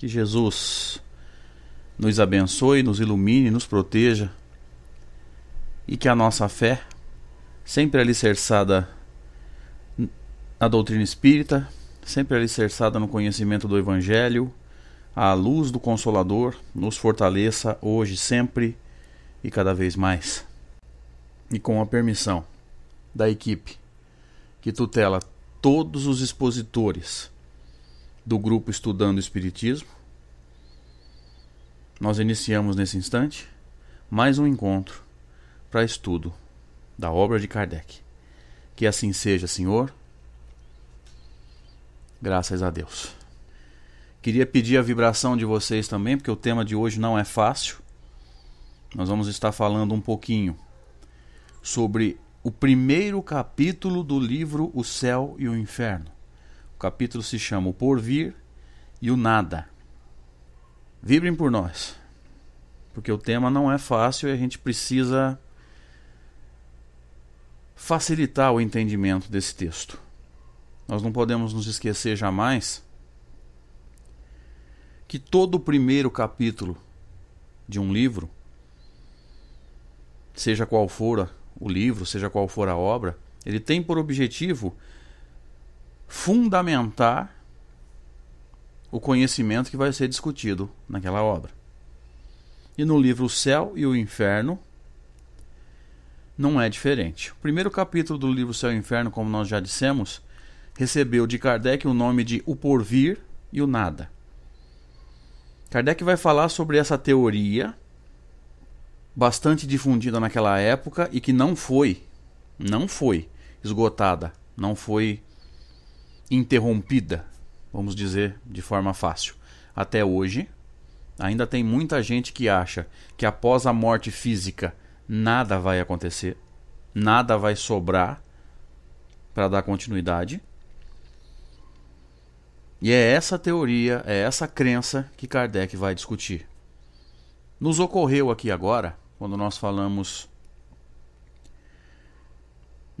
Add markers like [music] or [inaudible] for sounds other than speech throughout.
Que Jesus nos abençoe, nos ilumine, nos proteja e que a nossa fé, sempre alicerçada na doutrina espírita, sempre alicerçada no conhecimento do Evangelho, à luz do Consolador, nos fortaleça hoje, sempre e cada vez mais. E com a permissão da equipe que tutela todos os expositores do grupo Estudando Espiritismo. Nós iniciamos nesse instante mais um encontro para estudo da obra de Kardec. Que assim seja, Senhor. Graças a Deus. Queria pedir a vibração de vocês também, porque o tema de hoje não é fácil. Nós vamos estar falando um pouquinho sobre o primeiro capítulo do livro O Céu e o Inferno capítulo se chama O Porvir e o Nada. Vibrem por nós, porque o tema não é fácil e a gente precisa facilitar o entendimento desse texto. Nós não podemos nos esquecer jamais que todo o primeiro capítulo de um livro, seja qual for o livro, seja qual for a obra, ele tem por objetivo fundamentar o conhecimento que vai ser discutido naquela obra. E no livro O Céu e o Inferno não é diferente. O primeiro capítulo do livro O Céu e o Inferno, como nós já dissemos, recebeu de Kardec o nome de O Porvir e o Nada. Kardec vai falar sobre essa teoria bastante difundida naquela época e que não foi, não foi esgotada, não foi interrompida, vamos dizer de forma fácil. Até hoje, ainda tem muita gente que acha que após a morte física nada vai acontecer, nada vai sobrar para dar continuidade. E é essa teoria, é essa crença que Kardec vai discutir. Nos ocorreu aqui agora, quando nós falamos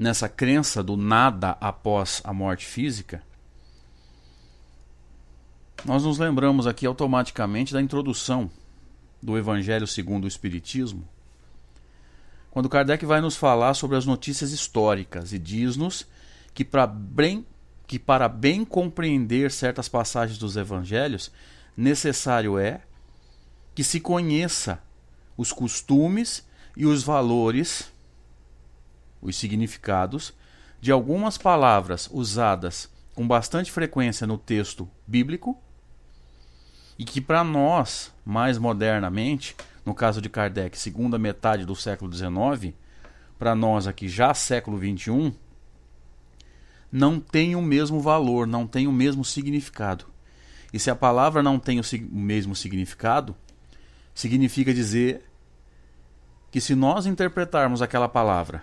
nessa crença do nada após a morte física, nós nos lembramos aqui automaticamente da introdução do Evangelho segundo o Espiritismo, quando Kardec vai nos falar sobre as notícias históricas e diz-nos que, para bem, que para bem compreender certas passagens dos Evangelhos, necessário é que se conheça os costumes e os valores os significados de algumas palavras usadas com bastante frequência no texto bíblico e que para nós, mais modernamente, no caso de Kardec, segunda metade do século XIX, para nós aqui já século XXI, não tem o mesmo valor, não tem o mesmo significado. E se a palavra não tem o, o mesmo significado, significa dizer que se nós interpretarmos aquela palavra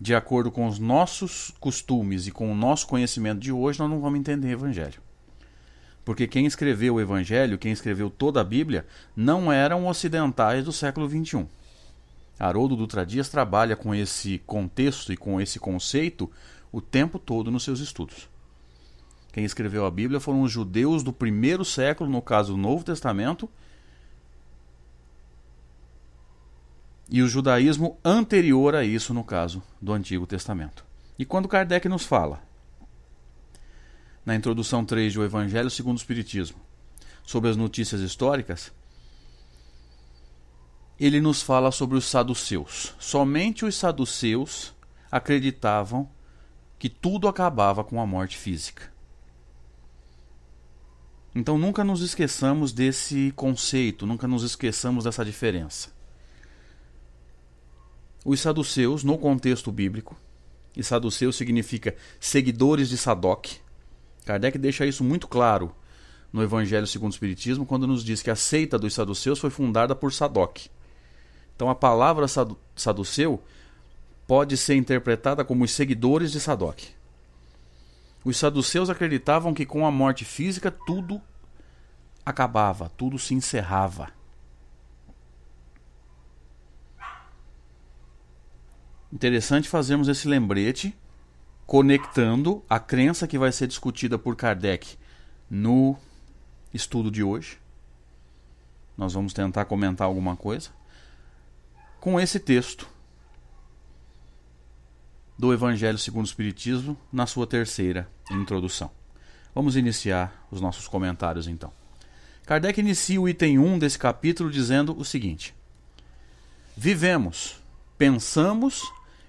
de acordo com os nossos costumes e com o nosso conhecimento de hoje, nós não vamos entender o Evangelho. Porque quem escreveu o Evangelho, quem escreveu toda a Bíblia, não eram ocidentais do século XXI. Haroldo Dutra Dias trabalha com esse contexto e com esse conceito o tempo todo nos seus estudos. Quem escreveu a Bíblia foram os judeus do primeiro século, no caso do Novo Testamento, e o judaísmo anterior a isso, no caso do Antigo Testamento. E quando Kardec nos fala, na introdução 3 do Evangelho segundo o Espiritismo, sobre as notícias históricas, ele nos fala sobre os saduceus. Somente os saduceus acreditavam que tudo acabava com a morte física. Então nunca nos esqueçamos desse conceito, nunca nos esqueçamos dessa diferença os saduceus, no contexto bíblico, e Saduceus significa seguidores de Sadoc, Kardec deixa isso muito claro no Evangelho segundo o Espiritismo, quando nos diz que a seita dos saduceus foi fundada por Sadoc. Então a palavra saduceu pode ser interpretada como os seguidores de Sadoc. Os saduceus acreditavam que com a morte física tudo acabava, tudo se encerrava. Interessante fazermos esse lembrete conectando a crença que vai ser discutida por Kardec no estudo de hoje. Nós vamos tentar comentar alguma coisa com esse texto do Evangelho segundo o Espiritismo na sua terceira introdução. Vamos iniciar os nossos comentários então. Kardec inicia o item 1 desse capítulo dizendo o seguinte: Vivemos, pensamos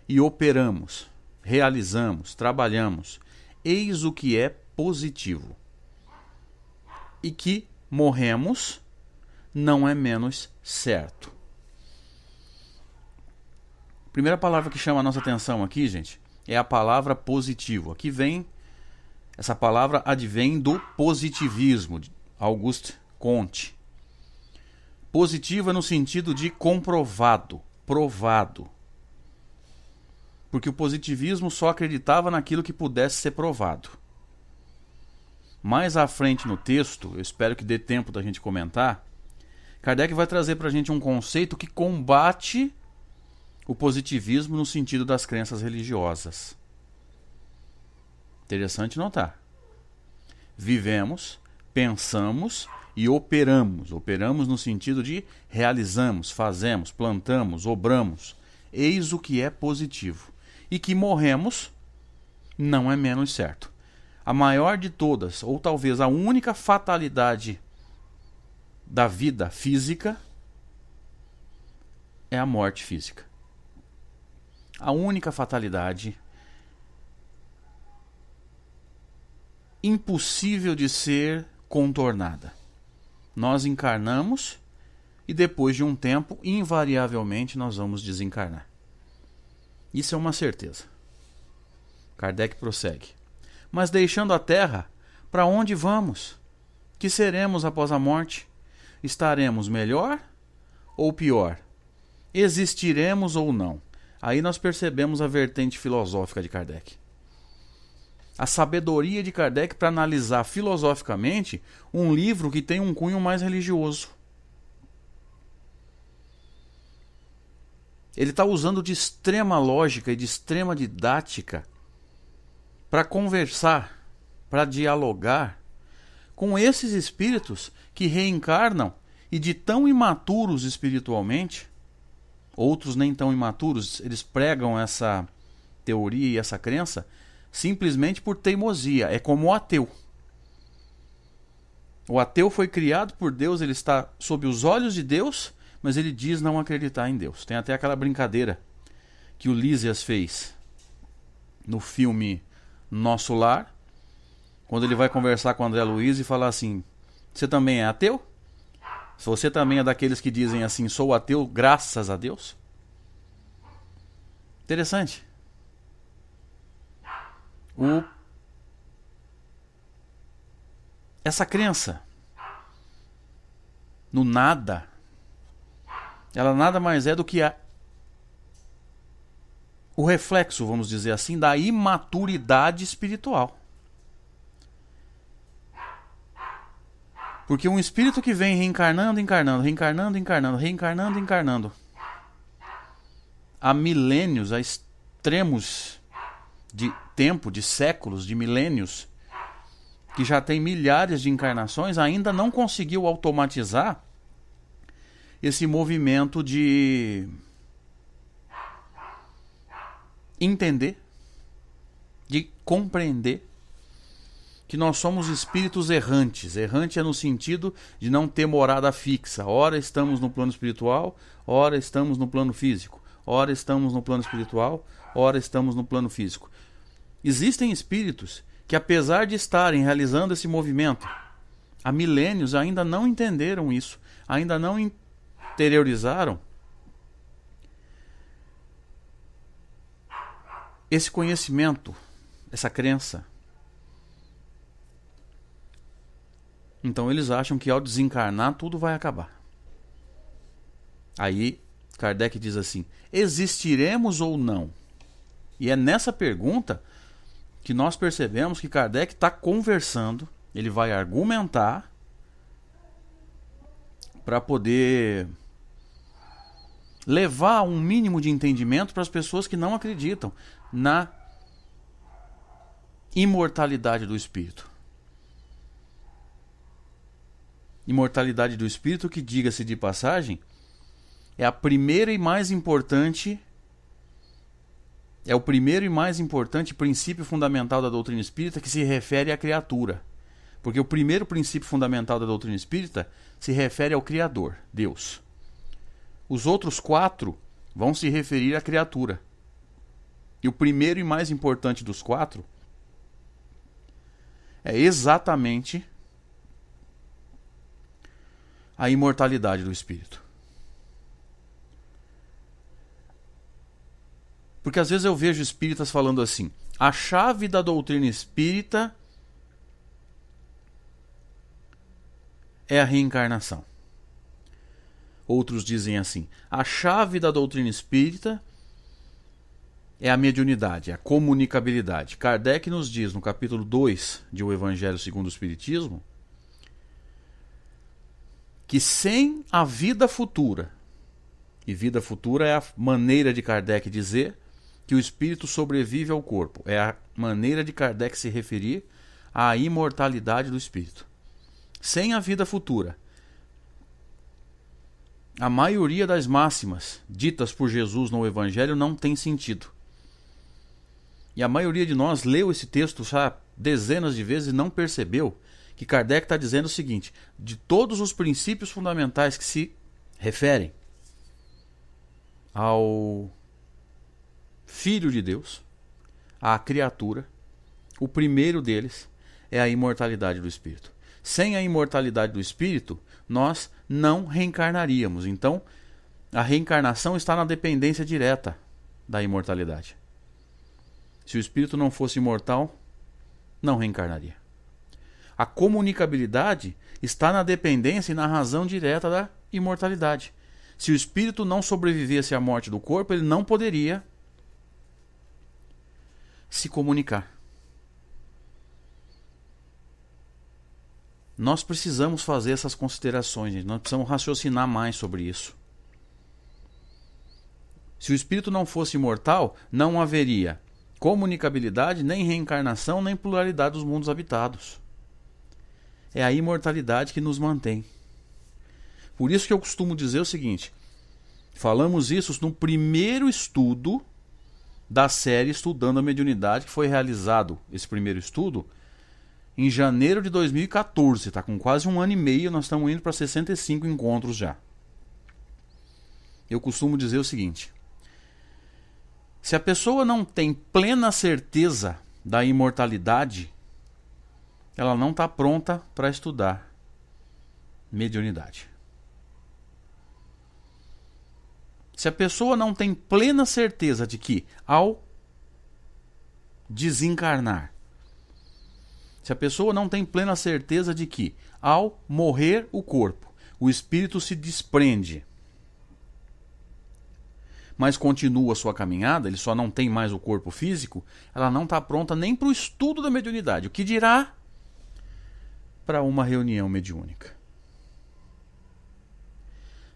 e operamos, realizamos, trabalhamos, eis o que é positivo. E que morremos não é menos certo. Primeira palavra que chama a nossa atenção aqui, gente, é a palavra positivo. Aqui vem essa palavra advém do positivismo de Auguste Comte. Positivo é no sentido de comprovado, provado porque o positivismo só acreditava naquilo que pudesse ser provado. Mais à frente no texto, eu espero que dê tempo da gente comentar, Kardec vai trazer para a gente um conceito que combate o positivismo no sentido das crenças religiosas. Interessante notar. Tá? Vivemos, pensamos e operamos. Operamos no sentido de realizamos, fazemos, plantamos, obramos. Eis o que é positivo e que morremos não é menos certo. A maior de todas, ou talvez a única fatalidade da vida física é a morte física. A única fatalidade impossível de ser contornada. Nós encarnamos e depois de um tempo, invariavelmente, nós vamos desencarnar. Isso é uma certeza. Kardec prossegue. Mas deixando a terra, para onde vamos? Que seremos após a morte? Estaremos melhor ou pior? Existiremos ou não? Aí nós percebemos a vertente filosófica de Kardec. A sabedoria de Kardec para analisar filosoficamente um livro que tem um cunho mais religioso. Ele está usando de extrema lógica e de extrema didática para conversar, para dialogar com esses espíritos que reencarnam e de tão imaturos espiritualmente, outros nem tão imaturos, eles pregam essa teoria e essa crença simplesmente por teimosia, é como o ateu. O ateu foi criado por Deus, ele está sob os olhos de Deus mas ele diz não acreditar em Deus. Tem até aquela brincadeira que o Lísias fez no filme Nosso Lar, quando ele vai conversar com o André Luiz e falar assim: Você também é ateu? Se você também é daqueles que dizem assim, sou ateu, graças a Deus? Interessante. O... Essa crença no nada ela nada mais é do que a o reflexo, vamos dizer assim, da imaturidade espiritual. Porque um espírito que vem reencarnando, encarnando, reencarnando, encarnando, reencarnando, encarnando, há milênios, há extremos de tempo, de séculos, de milênios, que já tem milhares de encarnações, ainda não conseguiu automatizar esse movimento de entender, de compreender que nós somos espíritos errantes. Errante é no sentido de não ter morada fixa. Ora estamos no plano espiritual, ora estamos no plano físico. Ora estamos no plano espiritual, ora estamos no plano físico. Existem espíritos que, apesar de estarem realizando esse movimento, há milênios ainda não entenderam isso, ainda não exteriorizaram esse conhecimento, essa crença. Então eles acham que ao desencarnar tudo vai acabar. Aí Kardec diz assim: existiremos ou não? E é nessa pergunta que nós percebemos que Kardec está conversando, ele vai argumentar para poder levar um mínimo de entendimento para as pessoas que não acreditam na imortalidade do espírito. Imortalidade do espírito, que diga-se de passagem, é a primeira e mais importante é o primeiro e mais importante princípio fundamental da doutrina espírita que se refere à criatura. Porque o primeiro princípio fundamental da doutrina espírita se refere ao criador, Deus. Os outros quatro vão se referir à criatura. E o primeiro e mais importante dos quatro é exatamente a imortalidade do espírito. Porque às vezes eu vejo espíritas falando assim: a chave da doutrina espírita é a reencarnação. Outros dizem assim: a chave da doutrina espírita é a mediunidade, é a comunicabilidade. Kardec nos diz no capítulo 2 de O Evangelho segundo o Espiritismo que sem a vida futura, e vida futura é a maneira de Kardec dizer que o espírito sobrevive ao corpo, é a maneira de Kardec se referir à imortalidade do espírito. Sem a vida futura, a maioria das máximas ditas por Jesus no Evangelho não tem sentido. E a maioria de nós leu esse texto já dezenas de vezes e não percebeu que Kardec está dizendo o seguinte: de todos os princípios fundamentais que se referem ao Filho de Deus, à criatura, o primeiro deles é a imortalidade do espírito. Sem a imortalidade do espírito, nós não reencarnaríamos. Então, a reencarnação está na dependência direta da imortalidade. Se o espírito não fosse imortal, não reencarnaria. A comunicabilidade está na dependência e na razão direta da imortalidade. Se o espírito não sobrevivesse à morte do corpo, ele não poderia se comunicar. Nós precisamos fazer essas considerações, gente. nós precisamos raciocinar mais sobre isso. Se o espírito não fosse imortal, não haveria comunicabilidade, nem reencarnação, nem pluralidade dos mundos habitados. É a imortalidade que nos mantém. Por isso que eu costumo dizer o seguinte: falamos isso no primeiro estudo da série Estudando a Mediunidade, que foi realizado esse primeiro estudo em janeiro de 2014. Está com quase um ano e meio, nós estamos indo para 65 encontros já. Eu costumo dizer o seguinte: se a pessoa não tem plena certeza da imortalidade, ela não está pronta para estudar mediunidade. Se a pessoa não tem plena certeza de que, ao desencarnar, se a pessoa não tem plena certeza de que, ao morrer o corpo, o espírito se desprende, mas continua sua caminhada, ele só não tem mais o corpo físico, ela não está pronta nem para o estudo da mediunidade. O que dirá para uma reunião mediúnica?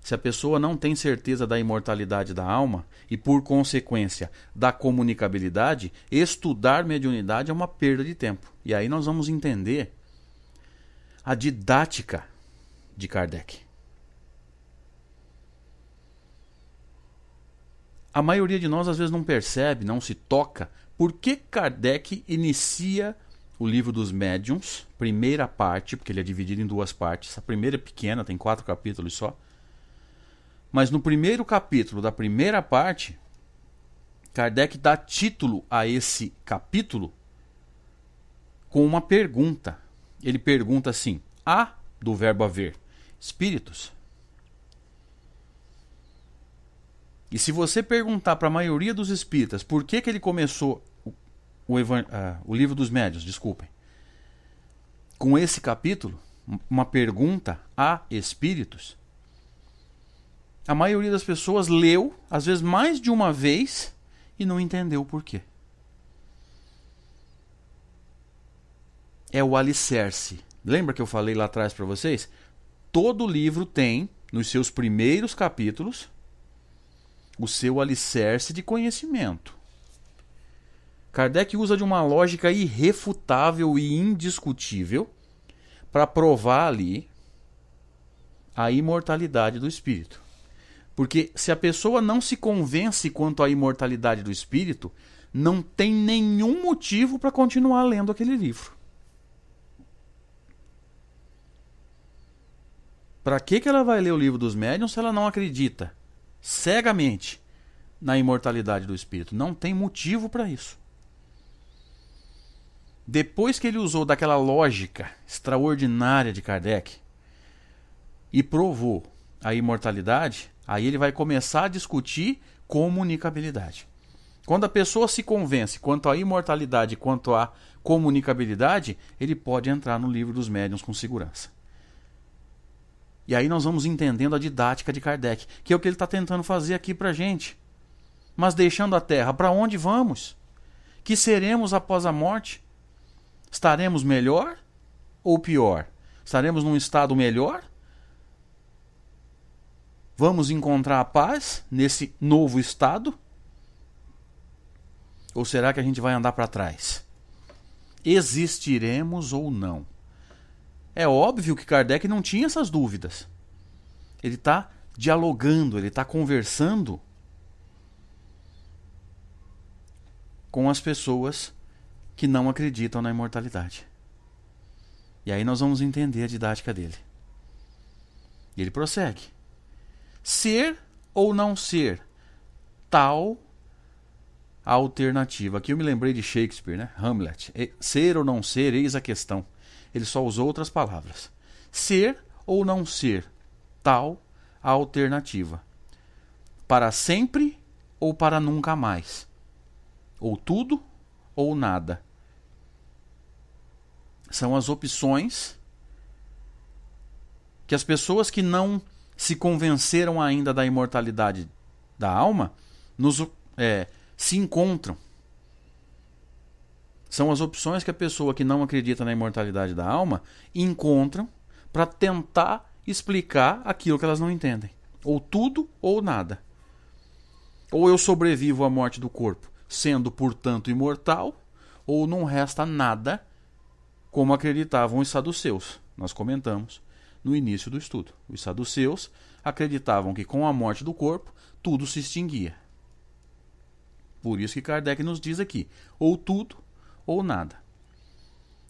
Se a pessoa não tem certeza da imortalidade da alma e, por consequência, da comunicabilidade, estudar mediunidade é uma perda de tempo. E aí nós vamos entender a didática de Kardec. A maioria de nós às vezes não percebe, não se toca. Por que Kardec inicia o livro dos médiums, primeira parte, porque ele é dividido em duas partes. A primeira é pequena, tem quatro capítulos só. Mas no primeiro capítulo da primeira parte, Kardec dá título a esse capítulo com uma pergunta. Ele pergunta assim: há do verbo haver espíritos? E se você perguntar para a maioria dos espíritas por que, que ele começou o, o, uh, o livro dos médios, desculpem, com esse capítulo, uma pergunta a espíritos, a maioria das pessoas leu, às vezes mais de uma vez, e não entendeu o porquê. É o alicerce. Lembra que eu falei lá atrás para vocês? Todo livro tem, nos seus primeiros capítulos, o seu alicerce de conhecimento. Kardec usa de uma lógica irrefutável e indiscutível para provar ali a imortalidade do espírito. Porque se a pessoa não se convence quanto à imortalidade do espírito, não tem nenhum motivo para continuar lendo aquele livro. Para que, que ela vai ler o livro dos médiuns se ela não acredita cegamente na imortalidade do espírito? Não tem motivo para isso. Depois que ele usou daquela lógica extraordinária de Kardec e provou a imortalidade, Aí ele vai começar a discutir comunicabilidade. Quando a pessoa se convence quanto à imortalidade quanto à comunicabilidade, ele pode entrar no livro dos médiuns com segurança. E aí nós vamos entendendo a didática de Kardec, que é o que ele está tentando fazer aqui para gente. Mas deixando a Terra, para onde vamos? Que seremos após a morte? Estaremos melhor ou pior? Estaremos num estado melhor Vamos encontrar a paz nesse novo estado? Ou será que a gente vai andar para trás? Existiremos ou não? É óbvio que Kardec não tinha essas dúvidas. Ele está dialogando, ele está conversando com as pessoas que não acreditam na imortalidade. E aí nós vamos entender a didática dele. E ele prossegue ser ou não ser tal a alternativa. Aqui eu me lembrei de Shakespeare, né? Hamlet. Ser ou não ser, eis a questão. Ele só usou outras palavras. Ser ou não ser tal a alternativa. Para sempre ou para nunca mais. Ou tudo ou nada. São as opções que as pessoas que não se convenceram ainda da imortalidade da alma, nos, é, se encontram. São as opções que a pessoa que não acredita na imortalidade da alma encontram para tentar explicar aquilo que elas não entendem. Ou tudo ou nada. Ou eu sobrevivo à morte do corpo, sendo, portanto, imortal, ou não resta nada, como acreditavam os saduceus. Nós comentamos no início do estudo. Os saduceus acreditavam que com a morte do corpo tudo se extinguia. Por isso que Kardec nos diz aqui: ou tudo ou nada.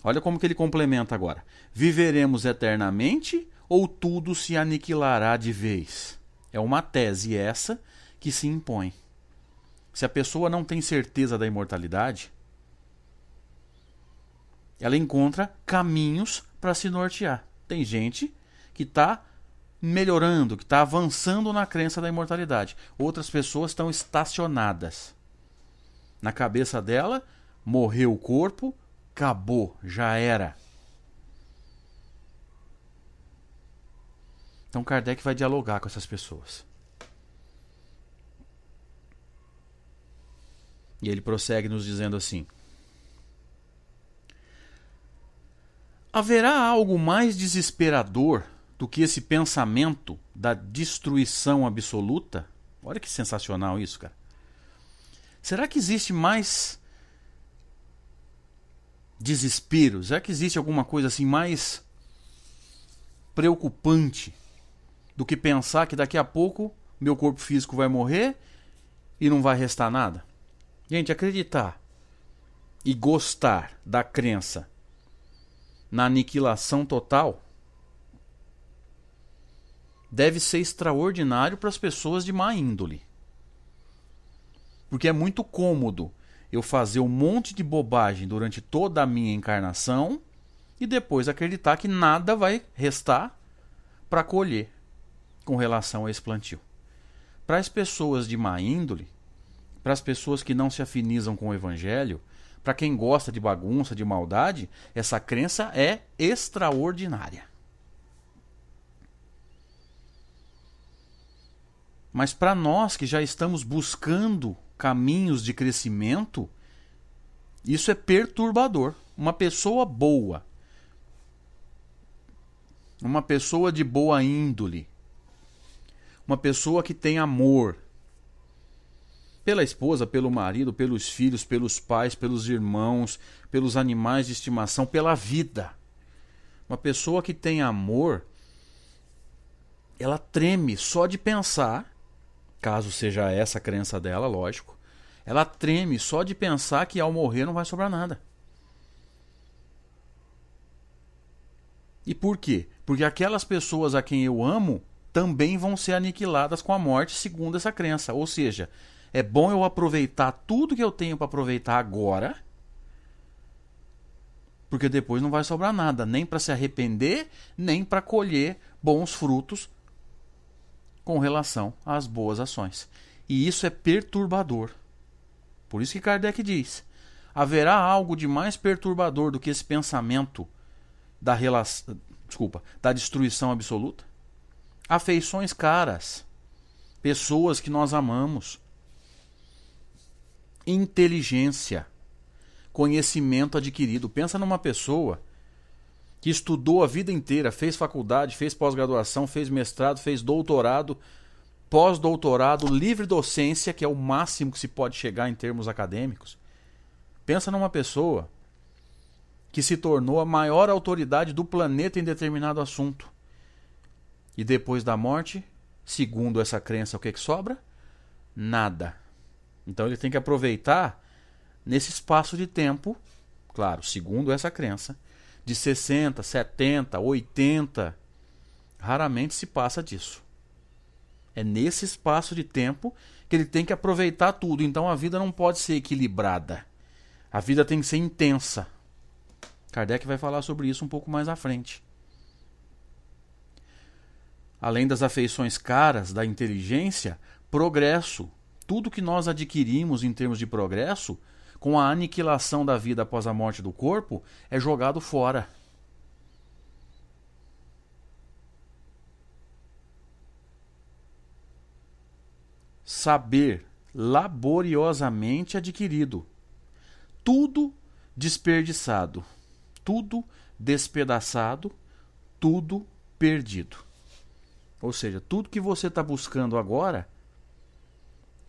Olha como que ele complementa agora: viveremos eternamente ou tudo se aniquilará de vez? É uma tese essa que se impõe. Se a pessoa não tem certeza da imortalidade, ela encontra caminhos para se nortear. Tem gente que está melhorando, que está avançando na crença da imortalidade. Outras pessoas estão estacionadas. Na cabeça dela, morreu o corpo, acabou, já era. Então Kardec vai dialogar com essas pessoas. E ele prossegue nos dizendo assim: Haverá algo mais desesperador do que esse pensamento da destruição absoluta. Olha que sensacional isso, cara. Será que existe mais desespero? Será que existe alguma coisa assim mais preocupante do que pensar que daqui a pouco meu corpo físico vai morrer e não vai restar nada? Gente, acreditar e gostar da crença na aniquilação total deve ser extraordinário para as pessoas de má índole. Porque é muito cômodo eu fazer um monte de bobagem durante toda a minha encarnação e depois acreditar que nada vai restar para colher com relação a esse plantio. Para as pessoas de má índole, para as pessoas que não se afinizam com o evangelho, para quem gosta de bagunça, de maldade, essa crença é extraordinária. Mas para nós que já estamos buscando caminhos de crescimento, isso é perturbador. Uma pessoa boa, uma pessoa de boa índole, uma pessoa que tem amor pela esposa, pelo marido, pelos filhos, pelos pais, pelos irmãos, pelos animais de estimação, pela vida. Uma pessoa que tem amor, ela treme só de pensar caso seja essa a crença dela, lógico, ela treme só de pensar que ao morrer não vai sobrar nada. E por quê? Porque aquelas pessoas a quem eu amo também vão ser aniquiladas com a morte, segundo essa crença. Ou seja, é bom eu aproveitar tudo que eu tenho para aproveitar agora, porque depois não vai sobrar nada, nem para se arrepender, nem para colher bons frutos com relação às boas ações. E isso é perturbador. Por isso que Kardec diz: haverá algo de mais perturbador do que esse pensamento da relação, desculpa, da destruição absoluta? Afeições caras, pessoas que nós amamos, inteligência, conhecimento adquirido. Pensa numa pessoa que estudou a vida inteira, fez faculdade, fez pós-graduação, fez mestrado, fez doutorado, pós-doutorado, livre docência, que é o máximo que se pode chegar em termos acadêmicos. Pensa numa pessoa que se tornou a maior autoridade do planeta em determinado assunto. E depois da morte, segundo essa crença, o que, é que sobra? Nada. Então ele tem que aproveitar nesse espaço de tempo, claro, segundo essa crença de 60, 70, 80, raramente se passa disso. É nesse espaço de tempo que ele tem que aproveitar tudo. Então a vida não pode ser equilibrada. A vida tem que ser intensa. Kardec vai falar sobre isso um pouco mais à frente. Além das afeições caras da inteligência, progresso. Tudo que nós adquirimos em termos de progresso com a aniquilação da vida após a morte do corpo, é jogado fora. Saber laboriosamente adquirido, tudo desperdiçado, tudo despedaçado, tudo perdido. Ou seja, tudo que você está buscando agora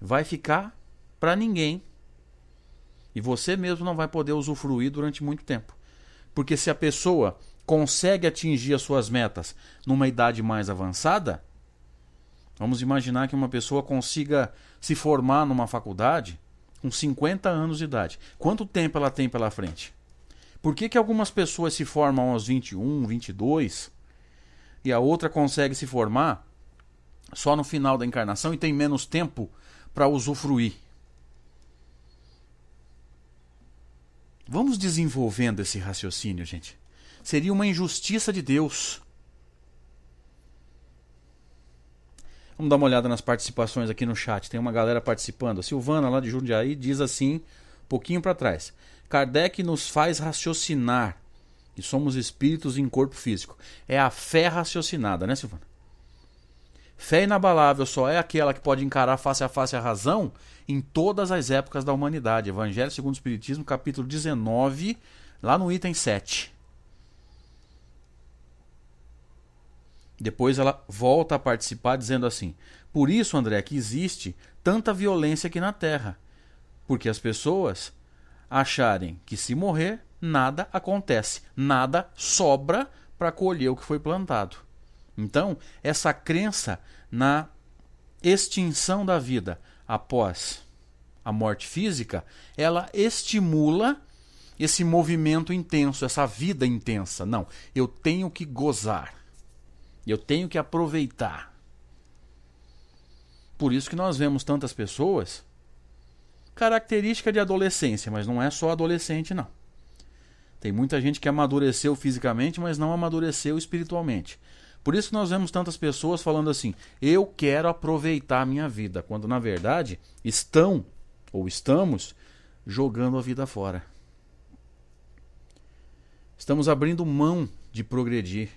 vai ficar para ninguém e você mesmo não vai poder usufruir durante muito tempo. Porque se a pessoa consegue atingir as suas metas numa idade mais avançada, vamos imaginar que uma pessoa consiga se formar numa faculdade com 50 anos de idade. Quanto tempo ela tem pela frente? Por que, que algumas pessoas se formam aos 21, 22 e a outra consegue se formar só no final da encarnação e tem menos tempo para usufruir Vamos desenvolvendo esse raciocínio, gente. Seria uma injustiça de Deus. Vamos dar uma olhada nas participações aqui no chat. Tem uma galera participando. A Silvana, lá de Jundiaí, diz assim, um pouquinho para trás. Kardec nos faz raciocinar que somos espíritos em corpo físico. É a fé raciocinada, né, Silvana? Fé inabalável só é aquela que pode encarar face a face a razão em todas as épocas da humanidade. Evangelho segundo o Espiritismo, capítulo 19, lá no item 7. Depois ela volta a participar dizendo assim: Por isso, André, que existe tanta violência aqui na Terra, porque as pessoas acharem que se morrer, nada acontece, nada sobra para colher o que foi plantado. Então, essa crença na extinção da vida, após a morte física, ela estimula esse movimento intenso, essa vida intensa. Não, eu tenho que gozar. Eu tenho que aproveitar. Por isso que nós vemos tantas pessoas característica de adolescência, mas não é só adolescente não. Tem muita gente que amadureceu fisicamente, mas não amadureceu espiritualmente. Por isso nós vemos tantas pessoas falando assim: eu quero aproveitar a minha vida, quando na verdade estão ou estamos jogando a vida fora. Estamos abrindo mão de progredir.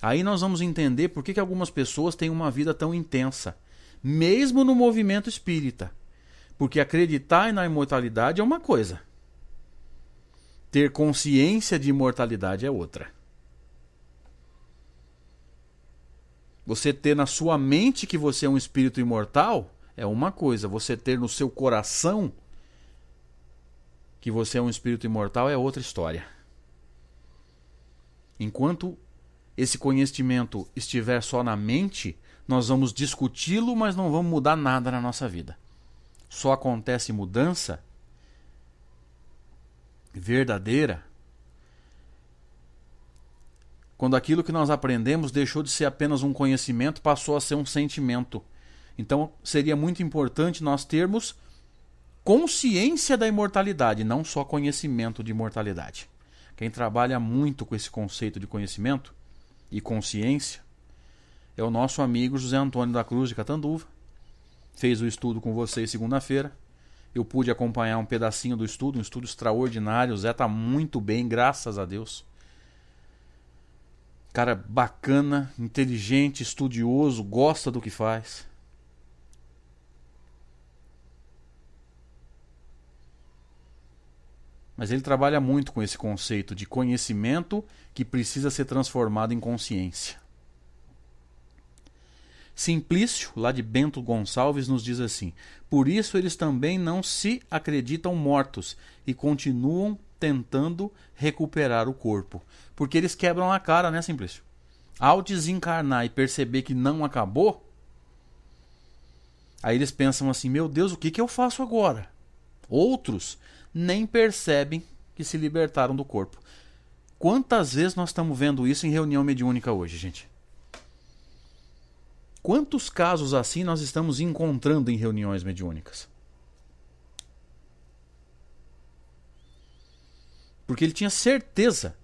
Aí nós vamos entender por que, que algumas pessoas têm uma vida tão intensa, mesmo no movimento espírita. Porque acreditar na imortalidade é uma coisa, ter consciência de imortalidade é outra. Você ter na sua mente que você é um espírito imortal é uma coisa, você ter no seu coração que você é um espírito imortal é outra história. Enquanto esse conhecimento estiver só na mente, nós vamos discuti-lo, mas não vamos mudar nada na nossa vida. Só acontece mudança verdadeira quando aquilo que nós aprendemos deixou de ser apenas um conhecimento, passou a ser um sentimento. Então, seria muito importante nós termos consciência da imortalidade, não só conhecimento de imortalidade. Quem trabalha muito com esse conceito de conhecimento e consciência é o nosso amigo José Antônio da Cruz de Catanduva. Fez o estudo com vocês segunda-feira. Eu pude acompanhar um pedacinho do estudo, um estudo extraordinário. O Zé está muito bem, graças a Deus. Cara bacana, inteligente, estudioso, gosta do que faz. Mas ele trabalha muito com esse conceito de conhecimento que precisa ser transformado em consciência. Simplício, lá de Bento Gonçalves, nos diz assim: Por isso eles também não se acreditam mortos e continuam tentando recuperar o corpo. Porque eles quebram a cara, né, Simplício? Ao desencarnar e perceber que não acabou, aí eles pensam assim: meu Deus, o que, que eu faço agora? Outros nem percebem que se libertaram do corpo. Quantas vezes nós estamos vendo isso em reunião mediúnica hoje, gente? Quantos casos assim nós estamos encontrando em reuniões mediúnicas? porque ele tinha certeza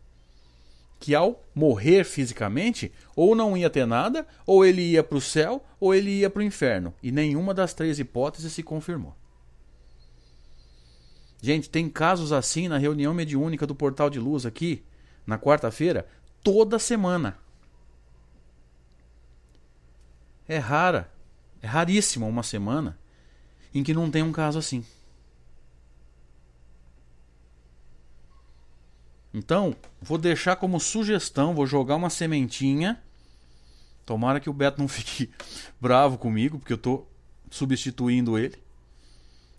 que ao morrer fisicamente, ou não ia ter nada, ou ele ia para o céu, ou ele ia para o inferno. E nenhuma das três hipóteses se confirmou. Gente, tem casos assim na reunião mediúnica do Portal de Luz aqui, na quarta-feira, toda semana. É rara, é raríssima uma semana em que não tem um caso assim. Então, vou deixar como sugestão, vou jogar uma sementinha. Tomara que o Beto não [laughs] fique bravo comigo, porque eu tô substituindo ele.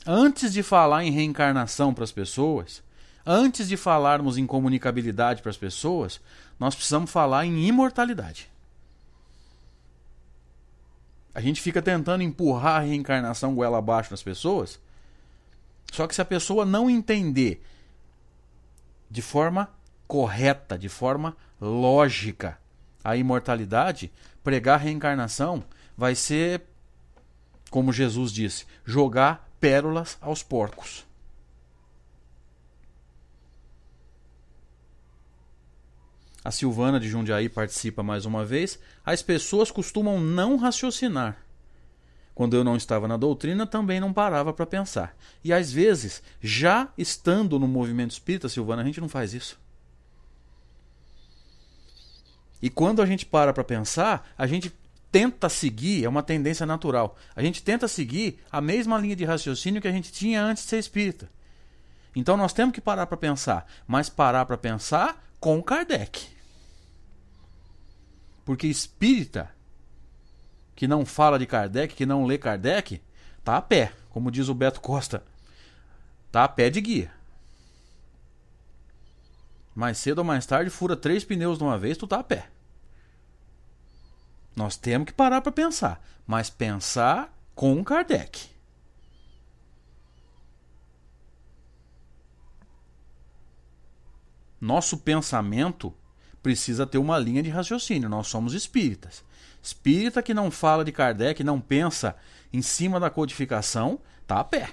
Antes de falar em reencarnação para as pessoas, antes de falarmos em comunicabilidade para as pessoas, nós precisamos falar em imortalidade. A gente fica tentando empurrar a reencarnação goela abaixo nas pessoas. Só que se a pessoa não entender de forma correta, de forma lógica, a imortalidade, pregar a reencarnação vai ser, como Jesus disse, jogar pérolas aos porcos. A Silvana de Jundiaí participa mais uma vez. As pessoas costumam não raciocinar. Quando eu não estava na doutrina, também não parava para pensar. E às vezes, já estando no movimento espírita, Silvana, a gente não faz isso. E quando a gente para para pensar, a gente tenta seguir, é uma tendência natural, a gente tenta seguir a mesma linha de raciocínio que a gente tinha antes de ser espírita. Então nós temos que parar para pensar, mas parar para pensar com Kardec. Porque espírita que não fala de Kardec, que não lê Kardec, tá a pé, como diz o Beto Costa. Tá a pé de guia. Mais cedo ou mais tarde, fura três pneus de uma vez, tu tá a pé. Nós temos que parar para pensar, mas pensar com Kardec. Nosso pensamento precisa ter uma linha de raciocínio. Nós somos espíritas. Espírita que não fala de Kardec, não pensa em cima da codificação, tá a pé.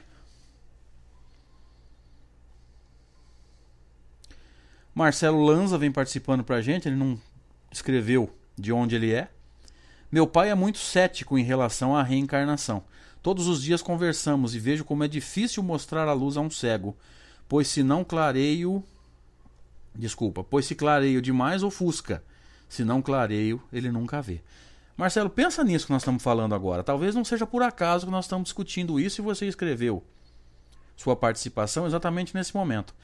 Marcelo Lanza vem participando pra gente, ele não escreveu de onde ele é. Meu pai é muito cético em relação à reencarnação. Todos os dias conversamos e vejo como é difícil mostrar a luz a um cego, pois se não clareio. Desculpa, pois se clareio demais ofusca, se não clareio, ele nunca vê. Marcelo, pensa nisso que nós estamos falando agora. Talvez não seja por acaso que nós estamos discutindo isso e você escreveu sua participação exatamente nesse momento.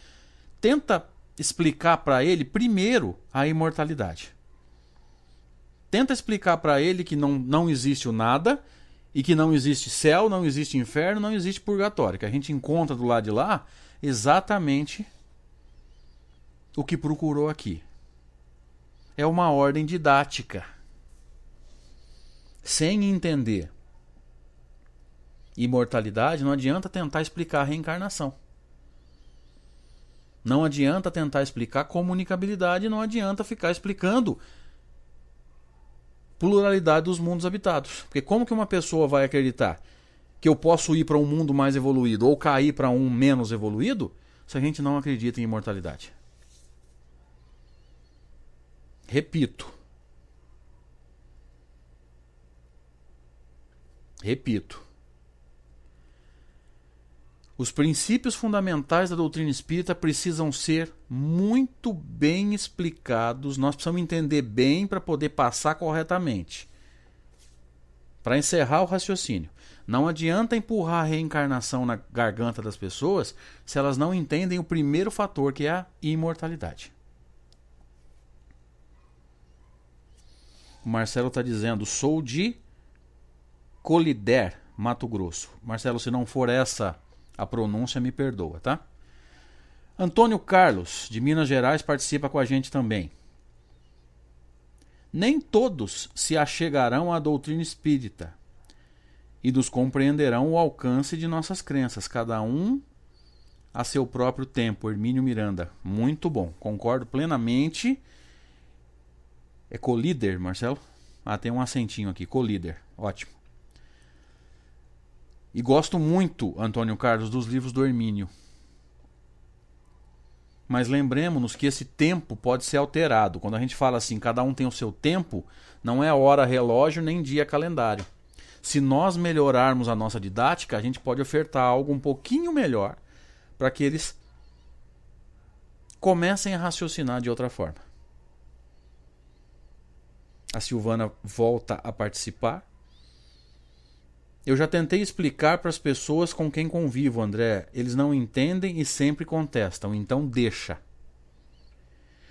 Tenta explicar para ele primeiro a imortalidade. Tenta explicar para ele que não, não existe o nada e que não existe céu, não existe inferno, não existe purgatório. Que a gente encontra do lado de lá exatamente o que procurou aqui. É uma ordem didática sem entender imortalidade, não adianta tentar explicar a reencarnação. Não adianta tentar explicar comunicabilidade, não adianta ficar explicando pluralidade dos mundos habitados. Porque como que uma pessoa vai acreditar que eu posso ir para um mundo mais evoluído ou cair para um menos evoluído se a gente não acredita em imortalidade? Repito, Repito. Os princípios fundamentais da doutrina espírita precisam ser muito bem explicados, nós precisamos entender bem para poder passar corretamente. Para encerrar o raciocínio, não adianta empurrar a reencarnação na garganta das pessoas se elas não entendem o primeiro fator, que é a imortalidade. O Marcelo está dizendo: sou de Colider, Mato Grosso. Marcelo, se não for essa a pronúncia, me perdoa, tá? Antônio Carlos, de Minas Gerais, participa com a gente também. Nem todos se achegarão à doutrina espírita e dos compreenderão o alcance de nossas crenças, cada um a seu próprio tempo. Hermínio Miranda, muito bom, concordo plenamente. É colíder, Marcelo? Ah, tem um acentinho aqui, colíder, ótimo. E gosto muito, Antônio Carlos, dos livros do Hermínio. Mas lembremos-nos que esse tempo pode ser alterado. Quando a gente fala assim, cada um tem o seu tempo, não é hora relógio nem dia calendário. Se nós melhorarmos a nossa didática, a gente pode ofertar algo um pouquinho melhor para que eles comecem a raciocinar de outra forma. A Silvana volta a participar. Eu já tentei explicar para as pessoas com quem convivo, André. Eles não entendem e sempre contestam, então deixa.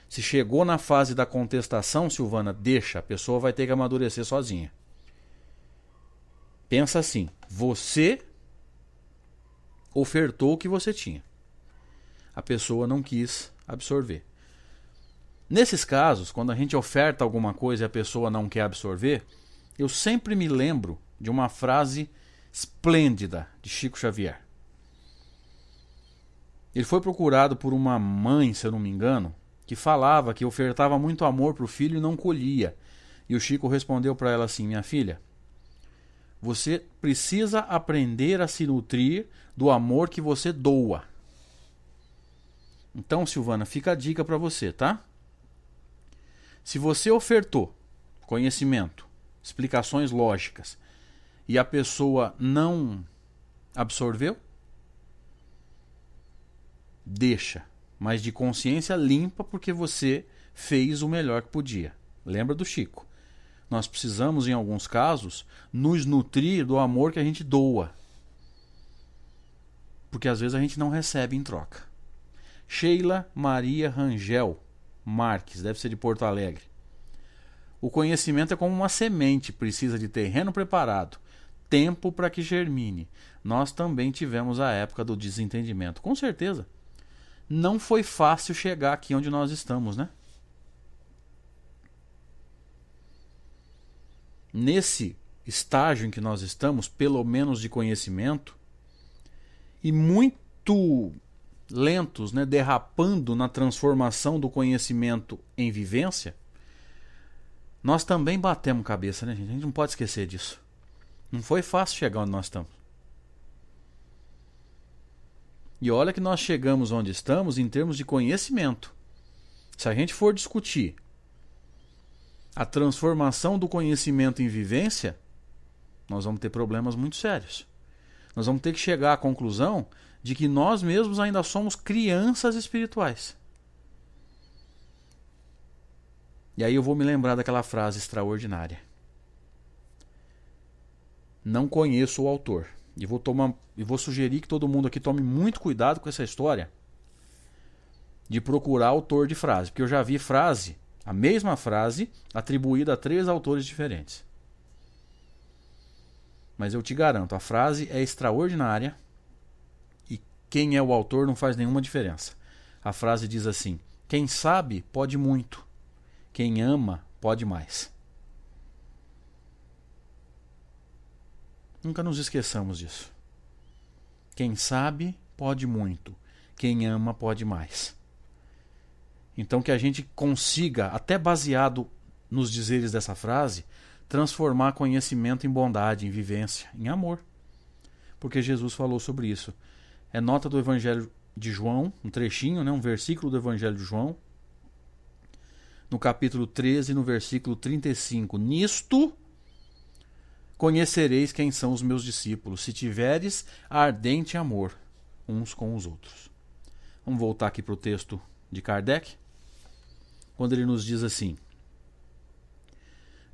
Se chegou na fase da contestação, Silvana, deixa. A pessoa vai ter que amadurecer sozinha. Pensa assim: você ofertou o que você tinha. A pessoa não quis absorver. Nesses casos, quando a gente oferta alguma coisa e a pessoa não quer absorver, eu sempre me lembro de uma frase esplêndida de Chico Xavier. Ele foi procurado por uma mãe, se eu não me engano, que falava que ofertava muito amor para o filho e não colhia. E o Chico respondeu para ela assim: Minha filha, você precisa aprender a se nutrir do amor que você doa. Então, Silvana, fica a dica para você, tá? Se você ofertou conhecimento, explicações lógicas e a pessoa não absorveu? Deixa, mas de consciência limpa porque você fez o melhor que podia. Lembra do Chico? Nós precisamos, em alguns casos, nos nutrir do amor que a gente doa. Porque às vezes a gente não recebe em troca. Sheila Maria Rangel Marques, deve ser de Porto Alegre. O conhecimento é como uma semente, precisa de terreno preparado tempo para que germine. Nós também tivemos a época do desentendimento, com certeza. Não foi fácil chegar aqui onde nós estamos, né? Nesse estágio em que nós estamos, pelo menos de conhecimento, e muito lentos, né, derrapando na transformação do conhecimento em vivência, nós também batemos cabeça, né, gente? A gente não pode esquecer disso. Não foi fácil chegar onde nós estamos. E olha que nós chegamos onde estamos em termos de conhecimento. Se a gente for discutir a transformação do conhecimento em vivência, nós vamos ter problemas muito sérios. Nós vamos ter que chegar à conclusão de que nós mesmos ainda somos crianças espirituais. E aí eu vou me lembrar daquela frase extraordinária. Não conheço o autor. E vou, tomar, e vou sugerir que todo mundo aqui tome muito cuidado com essa história de procurar autor de frase. Porque eu já vi frase, a mesma frase, atribuída a três autores diferentes. Mas eu te garanto, a frase é extraordinária e quem é o autor não faz nenhuma diferença. A frase diz assim: Quem sabe pode muito, quem ama pode mais. Nunca nos esqueçamos disso. Quem sabe pode muito, quem ama pode mais. Então que a gente consiga, até baseado nos dizeres dessa frase, transformar conhecimento em bondade, em vivência, em amor. Porque Jesus falou sobre isso. É nota do Evangelho de João, um trechinho, né, um versículo do Evangelho de João, no capítulo 13, no versículo 35. Nisto Conhecereis quem são os meus discípulos, se tiveres ardente amor uns com os outros. Vamos voltar aqui para o texto de Kardec, quando ele nos diz assim: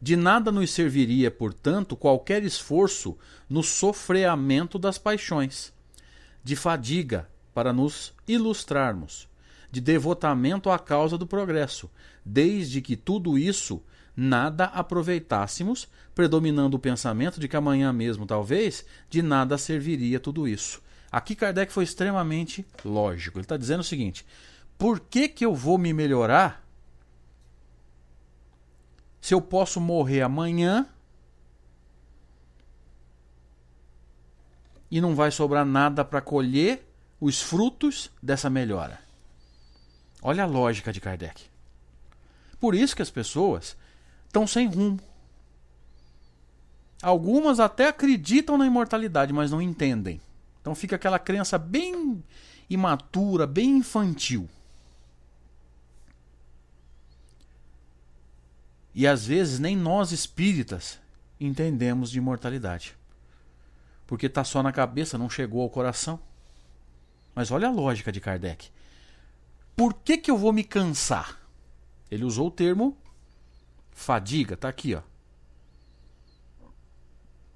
De nada nos serviria, portanto, qualquer esforço no sofreamento das paixões, de fadiga para nos ilustrarmos, de devotamento à causa do progresso, desde que tudo isso nada aproveitássemos, predominando o pensamento de que amanhã mesmo, talvez, de nada serviria tudo isso. Aqui Kardec foi extremamente lógico. Ele está dizendo o seguinte: por que, que eu vou me melhorar se eu posso morrer amanhã e não vai sobrar nada para colher os frutos dessa melhora? Olha a lógica de Kardec. Por isso que as pessoas estão sem rumo. Algumas até acreditam na imortalidade, mas não entendem. Então fica aquela crença bem imatura, bem infantil. E às vezes nem nós espíritas entendemos de imortalidade. Porque está só na cabeça, não chegou ao coração. Mas olha a lógica de Kardec. Por que, que eu vou me cansar? Ele usou o termo fadiga, está aqui, ó.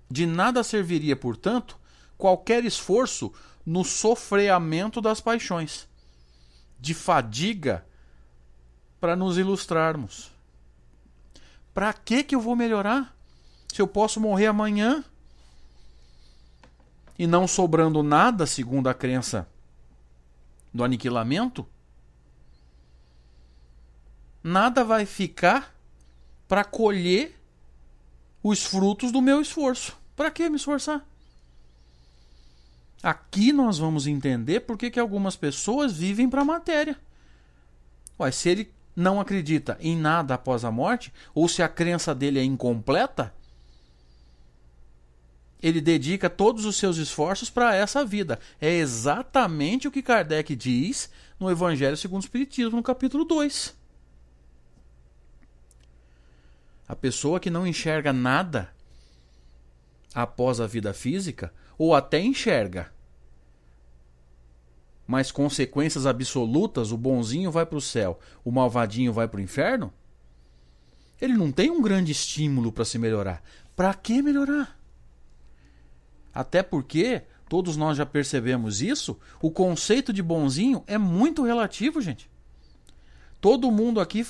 De nada serviria, portanto, qualquer esforço no sofreamento das paixões, de fadiga para nos ilustrarmos. Para que que eu vou melhorar se eu posso morrer amanhã? E não sobrando nada, segundo a crença do aniquilamento, nada vai ficar para colher os frutos do meu esforço. Para que me esforçar? Aqui nós vamos entender por que, que algumas pessoas vivem para a matéria. Ué, se ele não acredita em nada após a morte, ou se a crença dele é incompleta, ele dedica todos os seus esforços para essa vida. É exatamente o que Kardec diz no Evangelho segundo o Espiritismo, no capítulo 2. A pessoa que não enxerga nada após a vida física, ou até enxerga, mas consequências absolutas, o bonzinho vai para o céu, o malvadinho vai para o inferno, ele não tem um grande estímulo para se melhorar. Para que melhorar? Até porque, todos nós já percebemos isso, o conceito de bonzinho é muito relativo, gente. Todo mundo aqui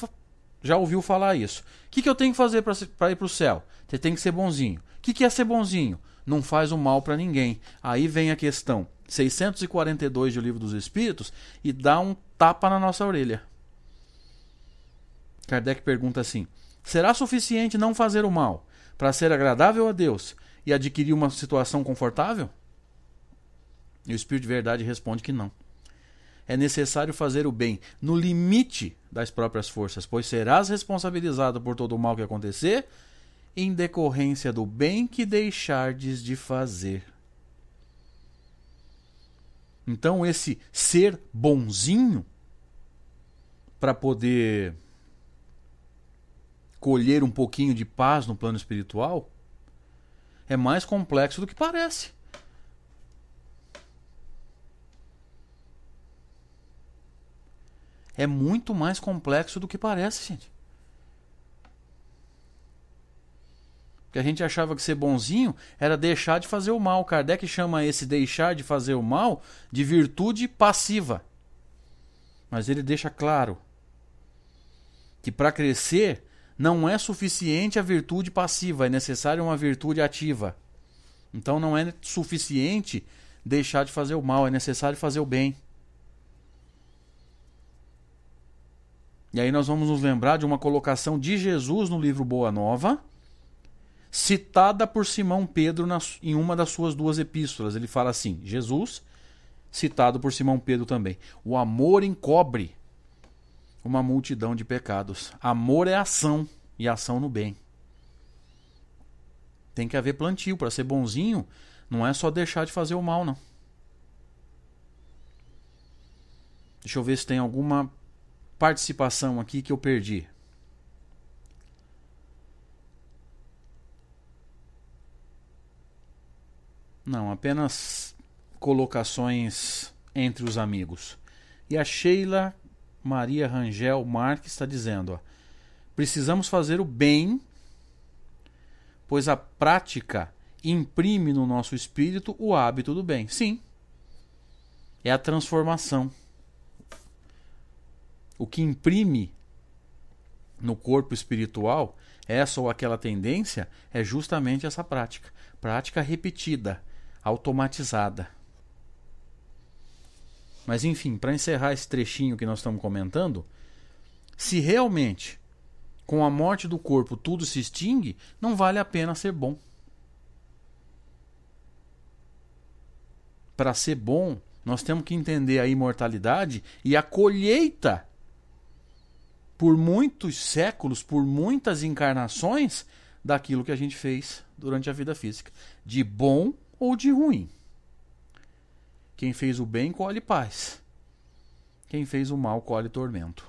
já ouviu falar isso. O que, que eu tenho que fazer para ir para o céu? Você tem que ser bonzinho. O que, que é ser bonzinho? Não faz o mal para ninguém. Aí vem a questão 642 do Livro dos Espíritos e dá um tapa na nossa orelha. Kardec pergunta assim: será suficiente não fazer o mal para ser agradável a Deus e adquirir uma situação confortável? E o Espírito de Verdade responde que não é necessário fazer o bem no limite das próprias forças, pois serás responsabilizado por todo o mal que acontecer, em decorrência do bem que deixardes de fazer. Então, esse ser bonzinho, para poder colher um pouquinho de paz no plano espiritual, é mais complexo do que parece. é muito mais complexo do que parece, gente. Porque a gente achava que ser bonzinho era deixar de fazer o mal. Kardec chama esse deixar de fazer o mal de virtude passiva. Mas ele deixa claro que para crescer não é suficiente a virtude passiva, é necessária uma virtude ativa. Então não é suficiente deixar de fazer o mal, é necessário fazer o bem. E aí nós vamos nos lembrar de uma colocação de Jesus no livro Boa Nova, citada por Simão Pedro em uma das suas duas epístolas. Ele fala assim: Jesus, citado por Simão Pedro também. O amor encobre uma multidão de pecados. Amor é ação e ação no bem. Tem que haver plantio. Para ser bonzinho, não é só deixar de fazer o mal, não. Deixa eu ver se tem alguma participação aqui que eu perdi. Não, apenas colocações entre os amigos. E a Sheila Maria Rangel Marques está dizendo: ó, precisamos fazer o bem, pois a prática imprime no nosso espírito o hábito do bem. Sim, é a transformação o que imprime no corpo espiritual essa ou aquela tendência é justamente essa prática, prática repetida, automatizada. Mas enfim, para encerrar esse trechinho que nós estamos comentando, se realmente com a morte do corpo tudo se extingue, não vale a pena ser bom. Para ser bom, nós temos que entender a imortalidade e a colheita por muitos séculos, por muitas encarnações daquilo que a gente fez durante a vida física, de bom ou de ruim. Quem fez o bem colhe paz. Quem fez o mal colhe tormento.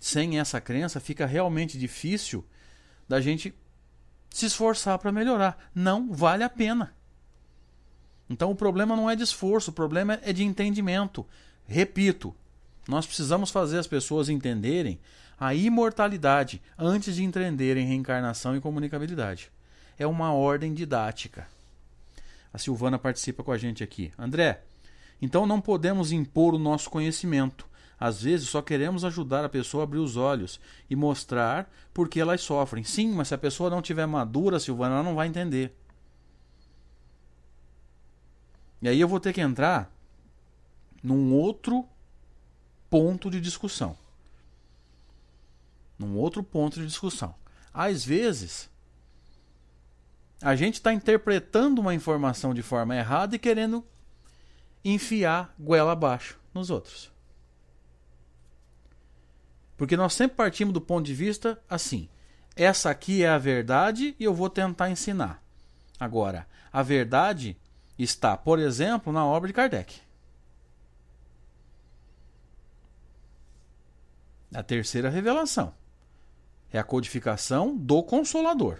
Sem essa crença fica realmente difícil da gente se esforçar para melhorar. Não vale a pena. Então o problema não é de esforço, o problema é de entendimento Repito, nós precisamos fazer as pessoas entenderem a imortalidade antes de entenderem reencarnação e comunicabilidade. É uma ordem didática. A Silvana participa com a gente aqui. André, então não podemos impor o nosso conhecimento. Às vezes só queremos ajudar a pessoa a abrir os olhos e mostrar por que elas sofrem. Sim, mas se a pessoa não tiver madura, Silvana, ela não vai entender. E aí eu vou ter que entrar num outro ponto de discussão. Num outro ponto de discussão. Às vezes, a gente está interpretando uma informação de forma errada e querendo enfiar goela abaixo nos outros. Porque nós sempre partimos do ponto de vista assim: essa aqui é a verdade e eu vou tentar ensinar. Agora, a verdade está, por exemplo, na obra de Kardec. A terceira revelação é a codificação do Consolador.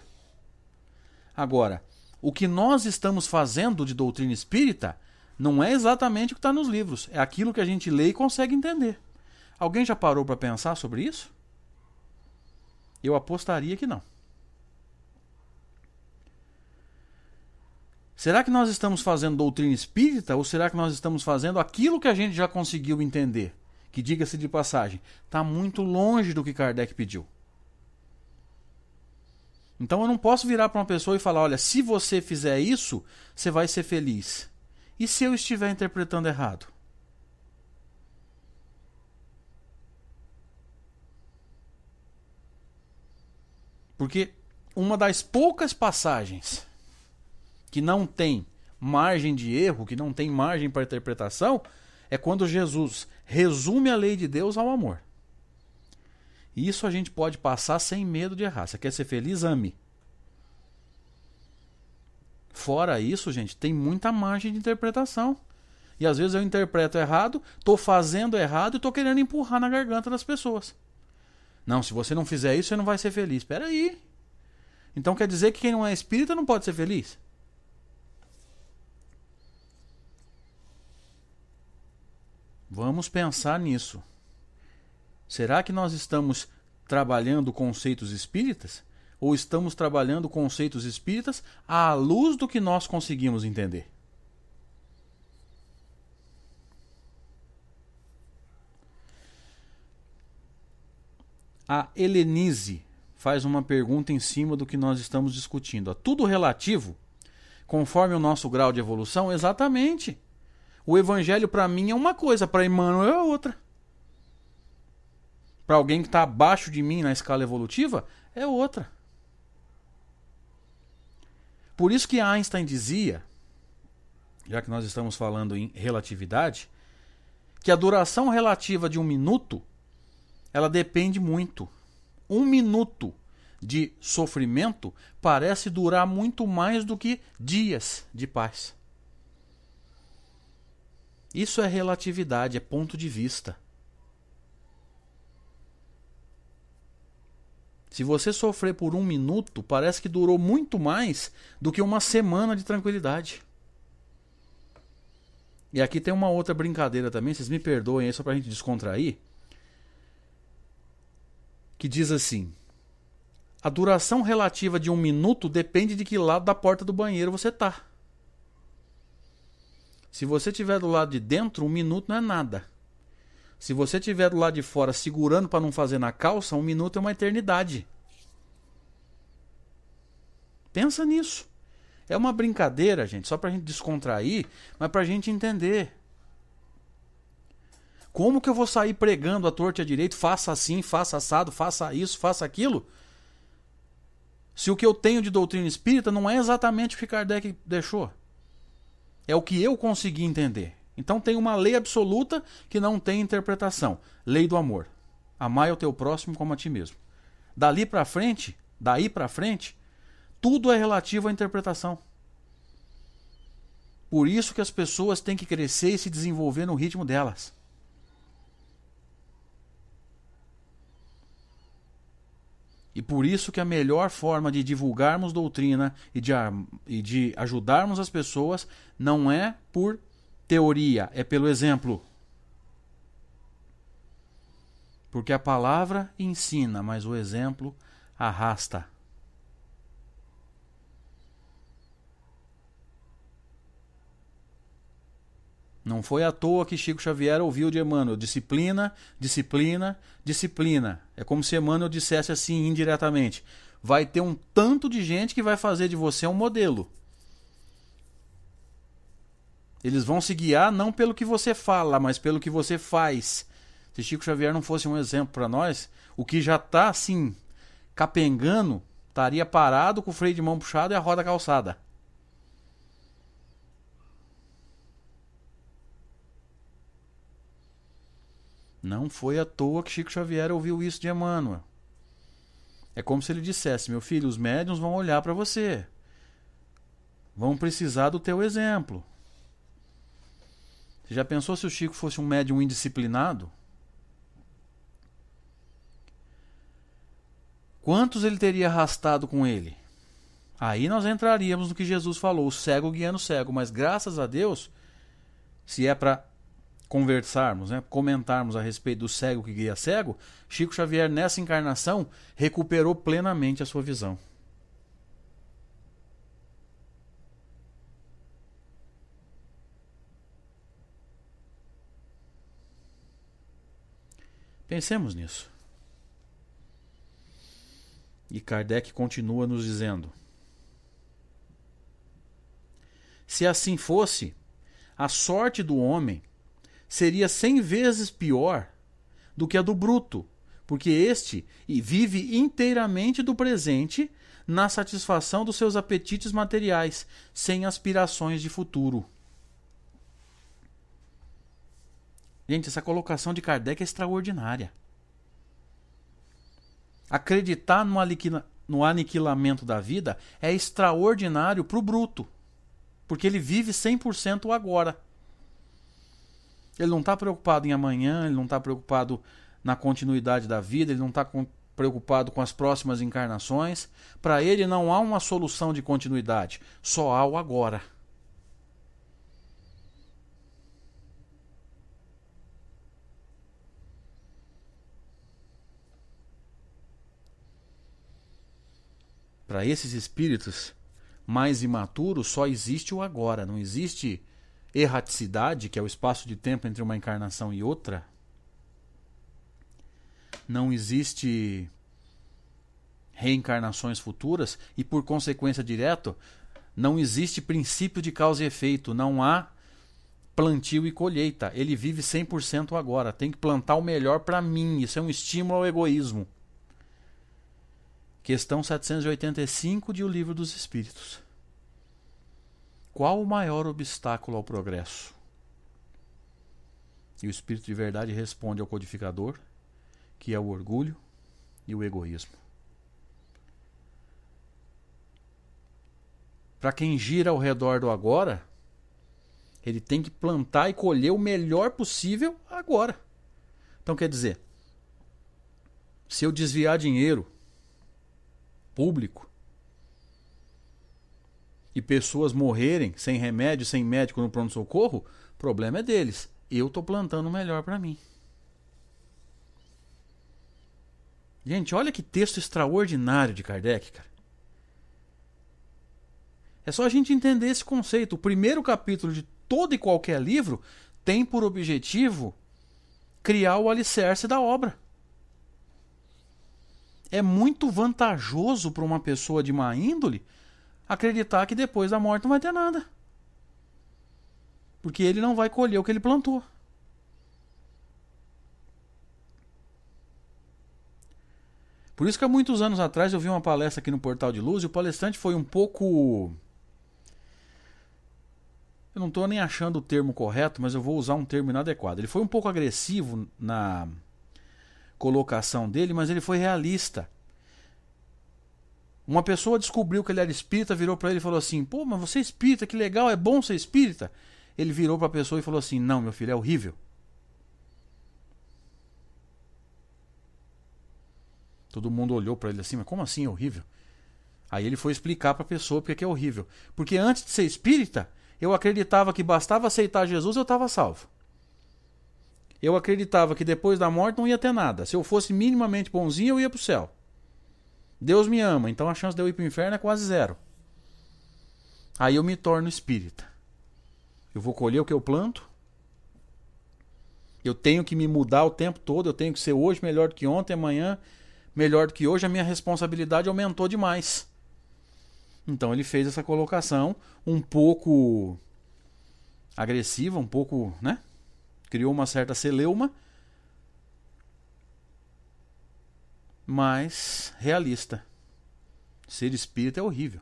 Agora, o que nós estamos fazendo de doutrina espírita não é exatamente o que está nos livros, é aquilo que a gente lê e consegue entender. Alguém já parou para pensar sobre isso? Eu apostaria que não. Será que nós estamos fazendo doutrina espírita ou será que nós estamos fazendo aquilo que a gente já conseguiu entender? que diga-se de passagem, está muito longe do que Kardec pediu. Então eu não posso virar para uma pessoa e falar: olha, se você fizer isso, você vai ser feliz. E se eu estiver interpretando errado? Porque uma das poucas passagens que não tem margem de erro, que não tem margem para interpretação, é quando Jesus resume a lei de Deus ao amor. E isso a gente pode passar sem medo de errar. Você quer ser feliz? Ame. Fora isso, gente, tem muita margem de interpretação. E às vezes eu interpreto errado, estou fazendo errado e estou querendo empurrar na garganta das pessoas. Não, se você não fizer isso, você não vai ser feliz. Espera aí. Então quer dizer que quem não é espírita não pode ser feliz? Vamos pensar nisso. Será que nós estamos trabalhando conceitos espíritas? Ou estamos trabalhando conceitos espíritas à luz do que nós conseguimos entender? A Helenise faz uma pergunta em cima do que nós estamos discutindo. A tudo relativo, conforme o nosso grau de evolução, exatamente. O evangelho para mim é uma coisa, para Emmanuel é outra. Para alguém que está abaixo de mim na escala evolutiva, é outra. Por isso que Einstein dizia, já que nós estamos falando em relatividade, que a duração relativa de um minuto ela depende muito. Um minuto de sofrimento parece durar muito mais do que dias de paz. Isso é relatividade, é ponto de vista. Se você sofrer por um minuto, parece que durou muito mais do que uma semana de tranquilidade. E aqui tem uma outra brincadeira também, vocês me perdoem é só a gente descontrair. Que diz assim: A duração relativa de um minuto depende de que lado da porta do banheiro você está. Se você tiver do lado de dentro, um minuto não é nada. Se você tiver do lado de fora segurando para não fazer na calça, um minuto é uma eternidade. Pensa nisso. É uma brincadeira, gente, só para a gente descontrair, mas para a gente entender. Como que eu vou sair pregando a torta e a direito, faça assim, faça assado, faça isso, faça aquilo, se o que eu tenho de doutrina espírita não é exatamente o que Kardec deixou? É o que eu consegui entender. Então tem uma lei absoluta que não tem interpretação. Lei do amor. Amai o teu próximo como a ti mesmo. Dali para frente, daí para frente, tudo é relativo à interpretação. Por isso que as pessoas têm que crescer e se desenvolver no ritmo delas. E por isso que a melhor forma de divulgarmos doutrina e de, e de ajudarmos as pessoas não é por teoria, é pelo exemplo. Porque a palavra ensina, mas o exemplo arrasta. Não foi à toa que Chico Xavier ouviu de Emmanuel disciplina, disciplina, disciplina. É como se Emmanuel dissesse assim indiretamente: vai ter um tanto de gente que vai fazer de você um modelo. Eles vão se guiar não pelo que você fala, mas pelo que você faz. Se Chico Xavier não fosse um exemplo para nós, o que já está assim capengando estaria parado com o freio de mão puxado e a roda calçada. Não foi à toa que Chico Xavier ouviu isso de Emmanuel. É como se ele dissesse: meu filho, os médiums vão olhar para você. Vão precisar do teu exemplo. Você já pensou se o Chico fosse um médium indisciplinado? Quantos ele teria arrastado com ele? Aí nós entraríamos no que Jesus falou: o cego guiando o cego. Mas graças a Deus, se é para conversarmos, né, comentarmos a respeito do cego que guia cego, Chico Xavier, nessa encarnação, recuperou plenamente a sua visão. Pensemos nisso. E Kardec continua nos dizendo: Se assim fosse, a sorte do homem seria 100 vezes pior do que a do bruto, porque este vive inteiramente do presente na satisfação dos seus apetites materiais, sem aspirações de futuro. Gente, essa colocação de Kardec é extraordinária. Acreditar no, no aniquilamento da vida é extraordinário para o bruto, porque ele vive 100% agora. Ele não está preocupado em amanhã, ele não está preocupado na continuidade da vida, ele não está preocupado com as próximas encarnações. Para ele não há uma solução de continuidade, só há o agora. Para esses espíritos mais imaturos, só existe o agora, não existe erraticidade, que é o espaço de tempo entre uma encarnação e outra, não existe reencarnações futuras e, por consequência direta, não existe princípio de causa e efeito, não há plantio e colheita. Ele vive 100% agora, tem que plantar o melhor para mim. Isso é um estímulo ao egoísmo. Questão 785 de O Livro dos Espíritos. Qual o maior obstáculo ao progresso? E o Espírito de Verdade responde ao codificador, que é o orgulho e o egoísmo. Para quem gira ao redor do agora, ele tem que plantar e colher o melhor possível agora. Então quer dizer, se eu desviar dinheiro público, e pessoas morrerem sem remédio, sem médico no pronto-socorro, o problema é deles. Eu estou plantando o melhor para mim. Gente, olha que texto extraordinário de Kardec, cara. É só a gente entender esse conceito. O primeiro capítulo de todo e qualquer livro tem por objetivo criar o alicerce da obra. É muito vantajoso para uma pessoa de má índole acreditar que depois da morte não vai ter nada. Porque ele não vai colher o que ele plantou. Por isso que há muitos anos atrás eu vi uma palestra aqui no Portal de Luz e o palestrante foi um pouco. Eu não estou nem achando o termo correto, mas eu vou usar um termo inadequado. Ele foi um pouco agressivo na colocação dele, mas ele foi realista. Uma pessoa descobriu que ele era espírita, virou para ele e falou assim: pô, mas você é espírita, que legal, é bom ser espírita. Ele virou para a pessoa e falou assim: não, meu filho, é horrível. Todo mundo olhou para ele assim: mas como assim é horrível? Aí ele foi explicar para a pessoa porque é horrível. Porque antes de ser espírita, eu acreditava que bastava aceitar Jesus eu estava salvo. Eu acreditava que depois da morte não ia ter nada. Se eu fosse minimamente bonzinho, eu ia para o céu. Deus me ama, então a chance de eu ir para o inferno é quase zero. Aí eu me torno espírita. Eu vou colher o que eu planto. Eu tenho que me mudar o tempo todo. Eu tenho que ser hoje melhor do que ontem, amanhã melhor do que hoje. A minha responsabilidade aumentou demais. Então ele fez essa colocação um pouco agressiva, um pouco, né? Criou uma certa celeuma mas realista. Ser espírita é horrível.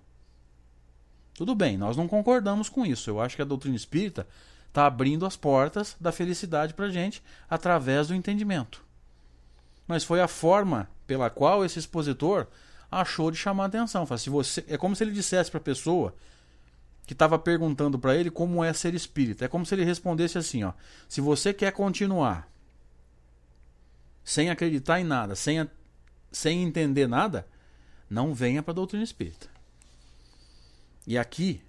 Tudo bem, nós não concordamos com isso. Eu acho que a doutrina espírita está abrindo as portas da felicidade para gente através do entendimento. Mas foi a forma pela qual esse expositor achou de chamar atenção. se você, é como se ele dissesse para a pessoa que estava perguntando para ele como é ser espírita. É como se ele respondesse assim, ó: se você quer continuar sem acreditar em nada, sem sem entender nada, não venha para a doutrina espírita. E aqui,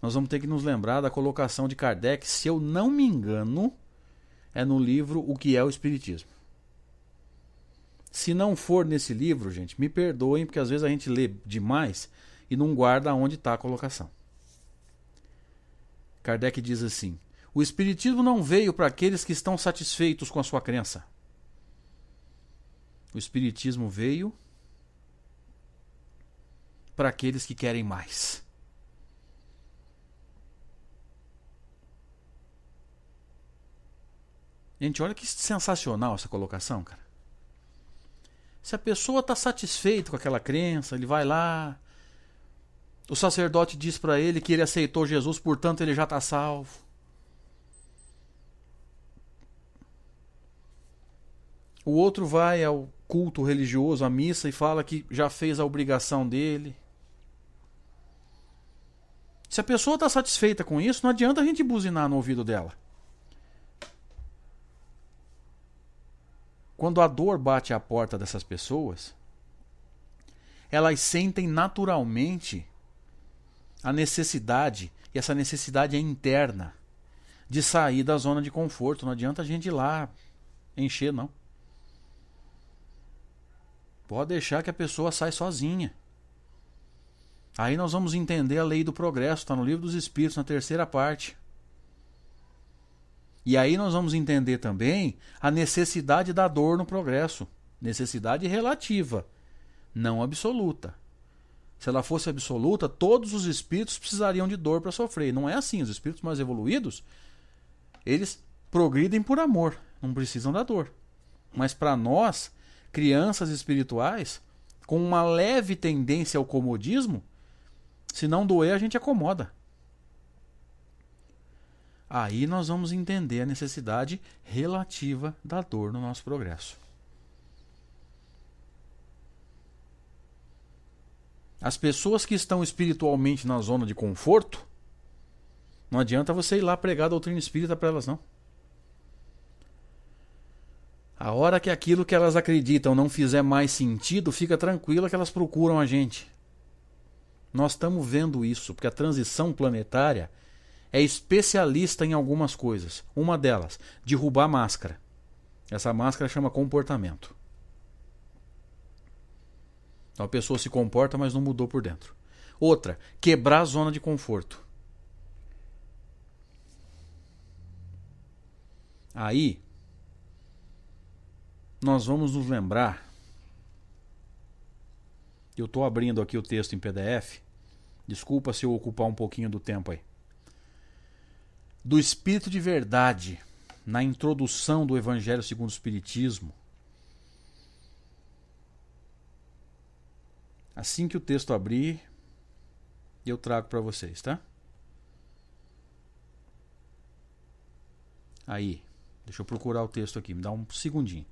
nós vamos ter que nos lembrar da colocação de Kardec, se eu não me engano, é no livro O que é o Espiritismo. Se não for nesse livro, gente, me perdoem, porque às vezes a gente lê demais e não guarda onde está a colocação. Kardec diz assim: O Espiritismo não veio para aqueles que estão satisfeitos com a sua crença. O Espiritismo veio para aqueles que querem mais. Gente, olha que sensacional essa colocação, cara. Se a pessoa está satisfeita com aquela crença, ele vai lá. O sacerdote diz para ele que ele aceitou Jesus, portanto ele já está salvo. O outro vai ao culto religioso, a missa, e fala que já fez a obrigação dele. Se a pessoa está satisfeita com isso, não adianta a gente buzinar no ouvido dela. Quando a dor bate à porta dessas pessoas, elas sentem naturalmente a necessidade, e essa necessidade é interna, de sair da zona de conforto. Não adianta a gente ir lá encher, não. Pode deixar que a pessoa sai sozinha. Aí nós vamos entender a lei do progresso, está no livro dos Espíritos, na terceira parte. E aí nós vamos entender também a necessidade da dor no progresso. Necessidade relativa, não absoluta. Se ela fosse absoluta, todos os espíritos precisariam de dor para sofrer. Não é assim. Os espíritos mais evoluídos, eles progridem por amor, não precisam da dor. Mas para nós, crianças espirituais com uma leve tendência ao comodismo, se não doer, a gente acomoda. Aí nós vamos entender a necessidade relativa da dor no nosso progresso. As pessoas que estão espiritualmente na zona de conforto, não adianta você ir lá pregar a doutrina espírita para elas, não. A hora que aquilo que elas acreditam não fizer mais sentido, fica tranquila que elas procuram a gente. Nós estamos vendo isso, porque a transição planetária é especialista em algumas coisas. Uma delas, derrubar máscara. Essa máscara chama comportamento. Então a pessoa se comporta, mas não mudou por dentro. Outra, quebrar a zona de conforto. Aí nós vamos nos lembrar. Eu estou abrindo aqui o texto em PDF. Desculpa se eu ocupar um pouquinho do tempo aí. Do Espírito de Verdade, na introdução do Evangelho segundo o Espiritismo. Assim que o texto abrir, eu trago para vocês, tá? Aí, deixa eu procurar o texto aqui, me dá um segundinho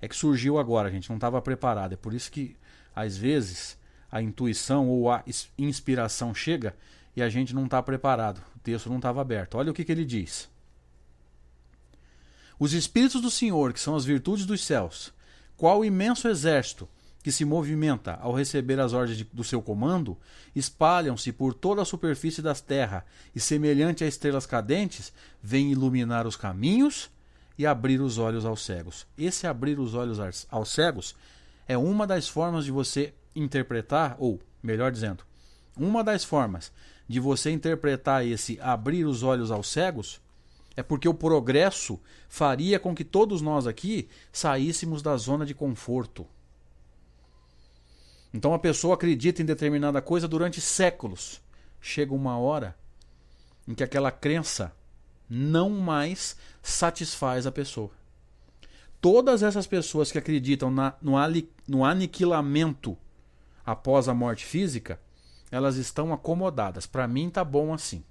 é que surgiu agora, a gente não estava preparado. É por isso que, às vezes, a intuição ou a inspiração chega e a gente não está preparado. O texto não estava aberto. Olha o que, que ele diz. Os Espíritos do Senhor, que são as virtudes dos céus, qual imenso exército que se movimenta ao receber as ordens de, do seu comando, espalham-se por toda a superfície das terras e, semelhante a estrelas cadentes, vêm iluminar os caminhos e abrir os olhos aos cegos. Esse abrir os olhos aos cegos é uma das formas de você interpretar, ou melhor dizendo, uma das formas de você interpretar esse abrir os olhos aos cegos é porque o progresso faria com que todos nós aqui saíssemos da zona de conforto. Então a pessoa acredita em determinada coisa durante séculos. Chega uma hora em que aquela crença não mais satisfaz a pessoa. Todas essas pessoas que acreditam na, no, ali, no aniquilamento após a morte física, elas estão acomodadas. Para mim tá bom assim.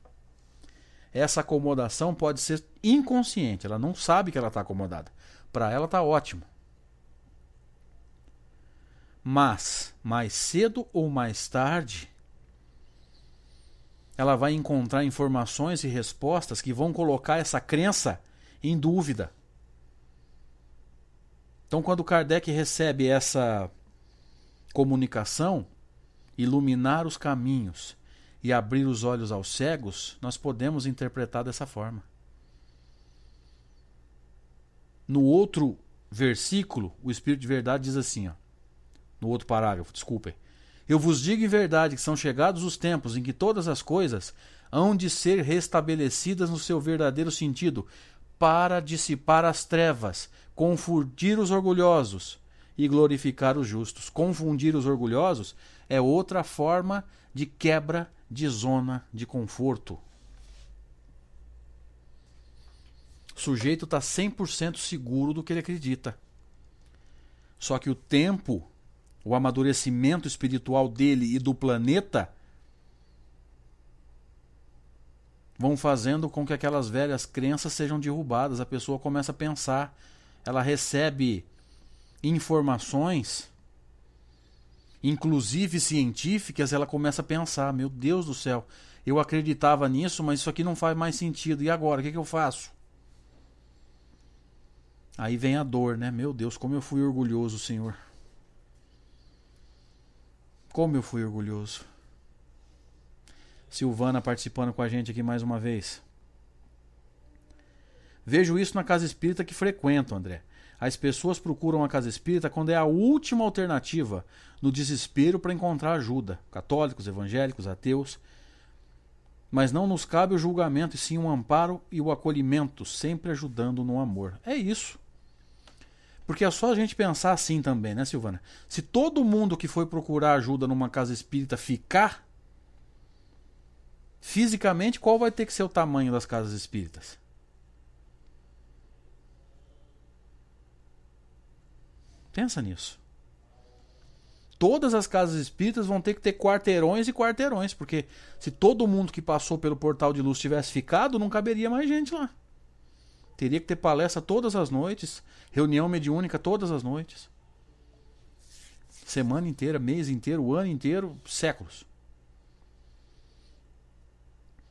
Essa acomodação pode ser inconsciente, ela não sabe que ela está acomodada. Para ela tá ótimo. Mas mais cedo ou mais tarde, ela vai encontrar informações e respostas que vão colocar essa crença em dúvida. Então, quando Kardec recebe essa comunicação, iluminar os caminhos e abrir os olhos aos cegos, nós podemos interpretar dessa forma. No outro versículo, o Espírito de Verdade diz assim, ó, no outro parágrafo, desculpem. Eu vos digo em verdade que são chegados os tempos em que todas as coisas hão de ser restabelecidas no seu verdadeiro sentido, para dissipar as trevas, confundir os orgulhosos e glorificar os justos. Confundir os orgulhosos é outra forma de quebra de zona de conforto. O sujeito está 100% seguro do que ele acredita. Só que o tempo o amadurecimento espiritual dele e do planeta, vão fazendo com que aquelas velhas crenças sejam derrubadas. A pessoa começa a pensar, ela recebe informações, inclusive científicas, ela começa a pensar: meu Deus do céu, eu acreditava nisso, mas isso aqui não faz mais sentido. E agora? O que, é que eu faço? Aí vem a dor, né? Meu Deus, como eu fui orgulhoso, Senhor. Como eu fui orgulhoso. Silvana participando com a gente aqui mais uma vez. Vejo isso na casa espírita que frequento, André. As pessoas procuram a casa espírita quando é a última alternativa, no desespero para encontrar ajuda. Católicos, evangélicos, ateus. Mas não nos cabe o julgamento, e sim o um amparo e o acolhimento, sempre ajudando no amor. É isso. Porque é só a gente pensar assim também, né, Silvana? Se todo mundo que foi procurar ajuda numa casa espírita ficar, fisicamente, qual vai ter que ser o tamanho das casas espíritas? Pensa nisso. Todas as casas espíritas vão ter que ter quarteirões e quarteirões, porque se todo mundo que passou pelo portal de luz tivesse ficado, não caberia mais gente lá. Teria que ter palestra todas as noites, reunião mediúnica todas as noites. Semana inteira, mês inteiro, ano inteiro, séculos.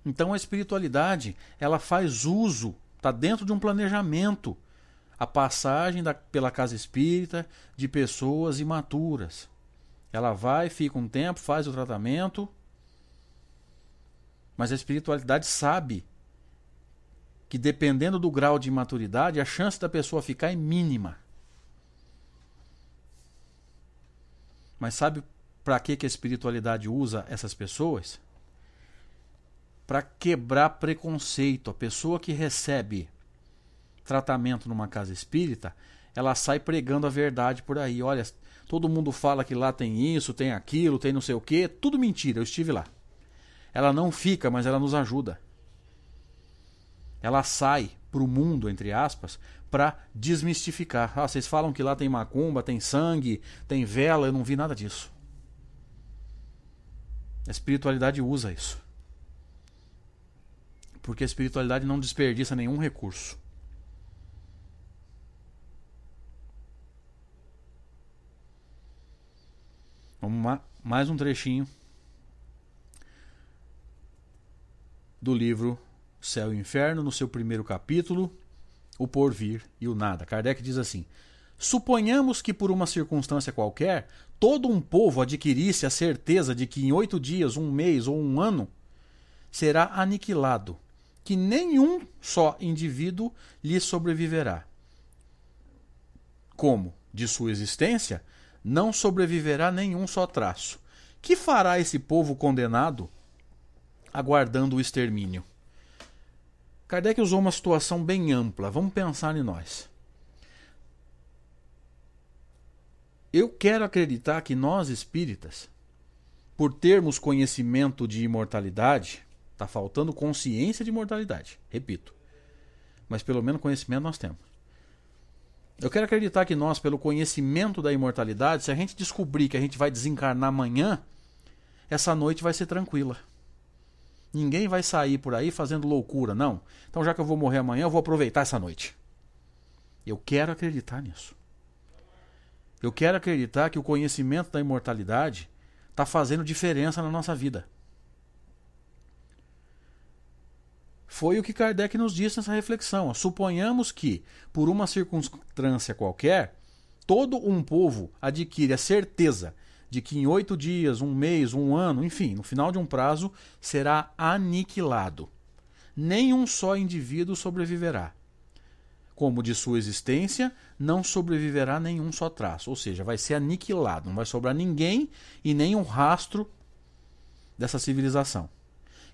Então a espiritualidade, ela faz uso, está dentro de um planejamento, a passagem da, pela casa espírita de pessoas imaturas. Ela vai, fica um tempo, faz o tratamento, mas a espiritualidade sabe que dependendo do grau de imaturidade, a chance da pessoa ficar é mínima. Mas sabe para que, que a espiritualidade usa essas pessoas? Para quebrar preconceito. A pessoa que recebe tratamento numa casa espírita, ela sai pregando a verdade por aí. Olha, todo mundo fala que lá tem isso, tem aquilo, tem não sei o quê. Tudo mentira, eu estive lá. Ela não fica, mas ela nos ajuda ela sai para o mundo, entre aspas, para desmistificar. Ah, vocês falam que lá tem macumba, tem sangue, tem vela, eu não vi nada disso. A espiritualidade usa isso. Porque a espiritualidade não desperdiça nenhum recurso. Vamos lá, mais um trechinho do livro Céu e Inferno, no seu primeiro capítulo, O Porvir e o Nada. Kardec diz assim: Suponhamos que por uma circunstância qualquer, todo um povo adquirisse a certeza de que em oito dias, um mês ou um ano será aniquilado, que nenhum só indivíduo lhe sobreviverá. Como, de sua existência, não sobreviverá nenhum só traço. Que fará esse povo condenado aguardando o extermínio? Kardec usou uma situação bem ampla. Vamos pensar em nós. Eu quero acreditar que nós espíritas, por termos conhecimento de imortalidade, está faltando consciência de imortalidade, repito. Mas pelo menos conhecimento nós temos. Eu quero acreditar que nós, pelo conhecimento da imortalidade, se a gente descobrir que a gente vai desencarnar amanhã, essa noite vai ser tranquila. Ninguém vai sair por aí fazendo loucura, não. Então, já que eu vou morrer amanhã, eu vou aproveitar essa noite. Eu quero acreditar nisso. Eu quero acreditar que o conhecimento da imortalidade está fazendo diferença na nossa vida. Foi o que Kardec nos disse nessa reflexão. Suponhamos que, por uma circunstância qualquer, todo um povo adquire a certeza de que em oito dias, um mês, um ano, enfim, no final de um prazo, será aniquilado. Nenhum só indivíduo sobreviverá. Como de sua existência, não sobreviverá nenhum só traço, ou seja, vai ser aniquilado, não vai sobrar ninguém e nenhum rastro dessa civilização.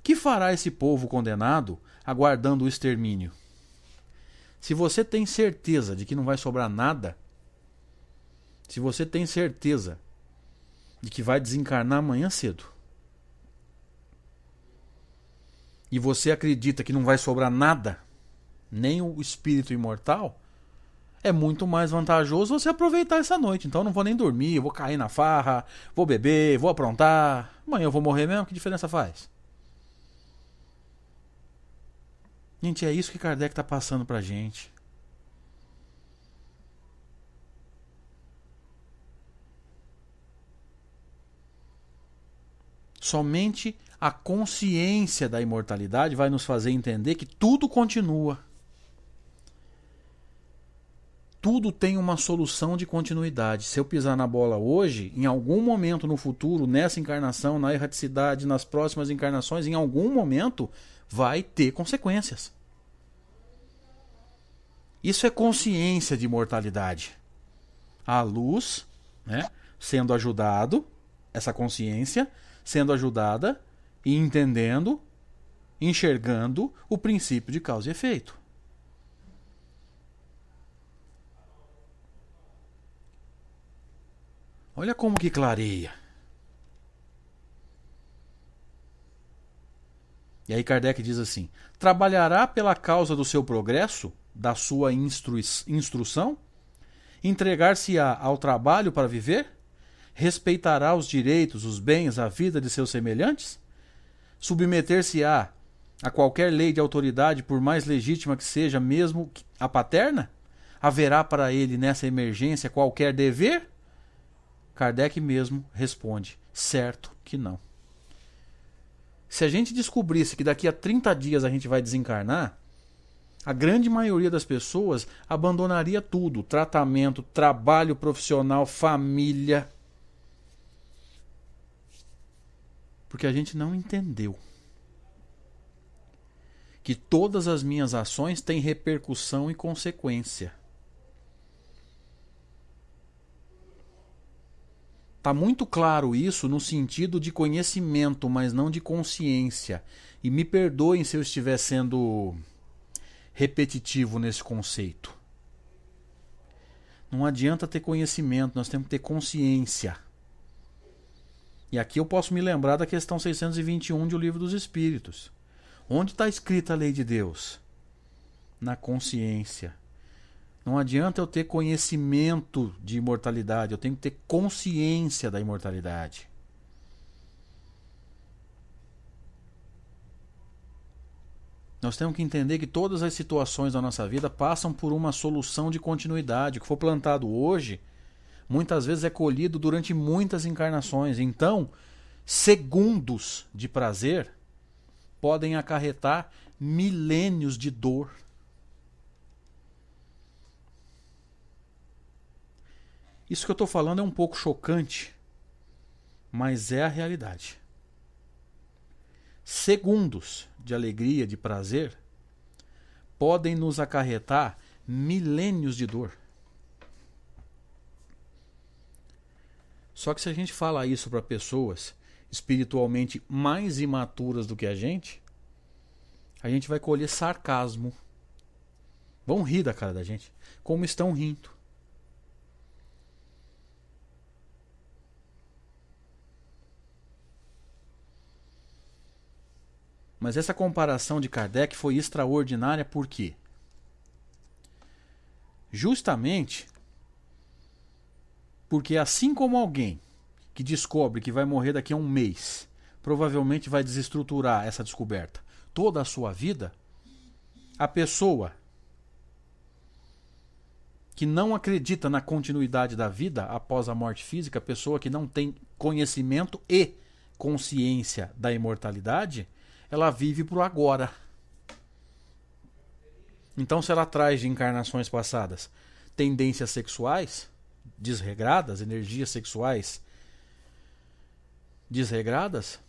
Que fará esse povo condenado aguardando o extermínio? Se você tem certeza de que não vai sobrar nada, se você tem certeza de que vai desencarnar amanhã cedo. E você acredita que não vai sobrar nada, nem o espírito imortal, é muito mais vantajoso você aproveitar essa noite. Então eu não vou nem dormir, vou cair na farra, vou beber, vou aprontar. Amanhã eu vou morrer mesmo, que diferença faz? Gente, é isso que Kardec está passando pra gente. Somente a consciência da imortalidade vai nos fazer entender que tudo continua. Tudo tem uma solução de continuidade. Se eu pisar na bola hoje, em algum momento no futuro, nessa encarnação, na erraticidade, nas próximas encarnações, em algum momento vai ter consequências. Isso é consciência de imortalidade. A luz, né, sendo ajudado, essa consciência, sendo ajudada e entendendo, enxergando o princípio de causa e efeito. Olha como que clareia. E aí Kardec diz assim: trabalhará pela causa do seu progresso, da sua instrução? Entregar-se-á ao trabalho para viver? respeitará os direitos, os bens, a vida de seus semelhantes? Submeter-se-á a qualquer lei de autoridade, por mais legítima que seja, mesmo a paterna? Haverá para ele nessa emergência qualquer dever? Kardec mesmo responde: certo que não. Se a gente descobrisse que daqui a 30 dias a gente vai desencarnar, a grande maioria das pessoas abandonaria tudo: tratamento, trabalho profissional, família, Porque a gente não entendeu que todas as minhas ações têm repercussão e consequência. Tá muito claro isso no sentido de conhecimento, mas não de consciência. E me perdoem se eu estiver sendo repetitivo nesse conceito. Não adianta ter conhecimento, nós temos que ter consciência. E aqui eu posso me lembrar da questão 621 de O Livro dos Espíritos. Onde está escrita a lei de Deus? Na consciência. Não adianta eu ter conhecimento de imortalidade, eu tenho que ter consciência da imortalidade. Nós temos que entender que todas as situações da nossa vida passam por uma solução de continuidade. O que for plantado hoje muitas vezes é colhido durante muitas encarnações. Então, segundos de prazer podem acarretar milênios de dor. Isso que eu estou falando é um pouco chocante, mas é a realidade. Segundos de alegria, de prazer, podem nos acarretar milênios de dor. Só que se a gente fala isso para pessoas espiritualmente mais imaturas do que a gente, a gente vai colher sarcasmo. Vão rir da cara da gente, como estão rindo. Mas essa comparação de Kardec foi extraordinária por quê? Justamente porque assim como alguém que descobre que vai morrer daqui a um mês, provavelmente vai desestruturar essa descoberta toda a sua vida, a pessoa que não acredita na continuidade da vida após a morte física, a pessoa que não tem conhecimento e consciência da imortalidade, ela vive para o agora. Então, se ela traz de encarnações passadas tendências sexuais, desregradas, energias sexuais desregradas,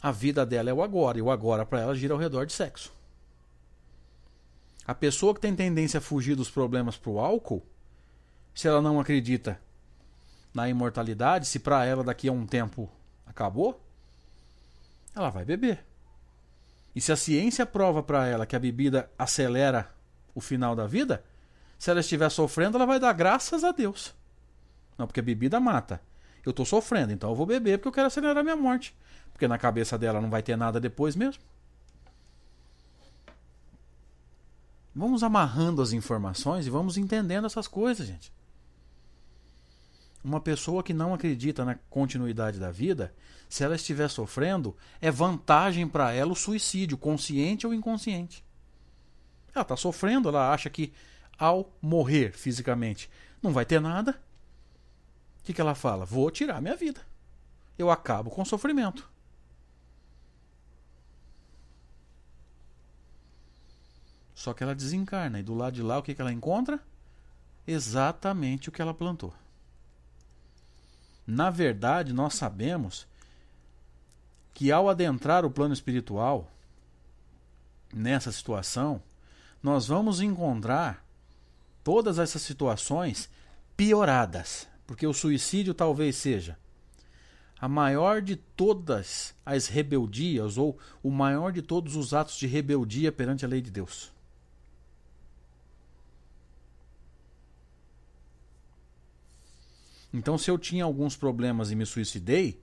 a vida dela é o agora, e o agora para ela gira ao redor de sexo. A pessoa que tem tendência a fugir dos problemas para o álcool, se ela não acredita na imortalidade, se para ela daqui a um tempo acabou, ela vai beber. E se a ciência prova para ela que a bebida acelera o final da vida, se ela estiver sofrendo, ela vai dar graças a Deus. Não, porque a bebida mata. Eu estou sofrendo, então eu vou beber porque eu quero acelerar minha morte. Porque na cabeça dela não vai ter nada depois mesmo. Vamos amarrando as informações e vamos entendendo essas coisas, gente. Uma pessoa que não acredita na continuidade da vida, se ela estiver sofrendo, é vantagem para ela o suicídio, consciente ou inconsciente. Ela está sofrendo, ela acha que ao morrer fisicamente? Não vai ter nada. O que, que ela fala? Vou tirar minha vida. Eu acabo com o sofrimento. Só que ela desencarna e do lado de lá o que, que ela encontra? Exatamente o que ela plantou. Na verdade, nós sabemos que ao adentrar o plano espiritual, nessa situação, nós vamos encontrar todas essas situações pioradas, porque o suicídio talvez seja a maior de todas as rebeldias ou o maior de todos os atos de rebeldia perante a lei de Deus. Então, se eu tinha alguns problemas e me suicidei,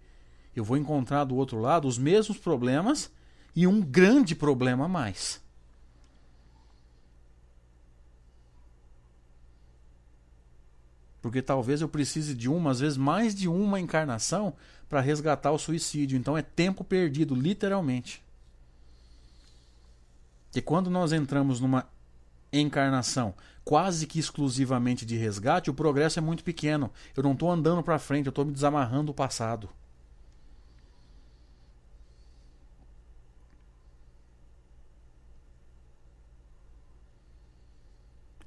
eu vou encontrar do outro lado os mesmos problemas e um grande problema a mais. porque talvez eu precise de uma, às vezes mais de uma encarnação para resgatar o suicídio. Então é tempo perdido, literalmente. E quando nós entramos numa encarnação quase que exclusivamente de resgate, o progresso é muito pequeno. Eu não estou andando para frente, eu estou me desamarrando do passado.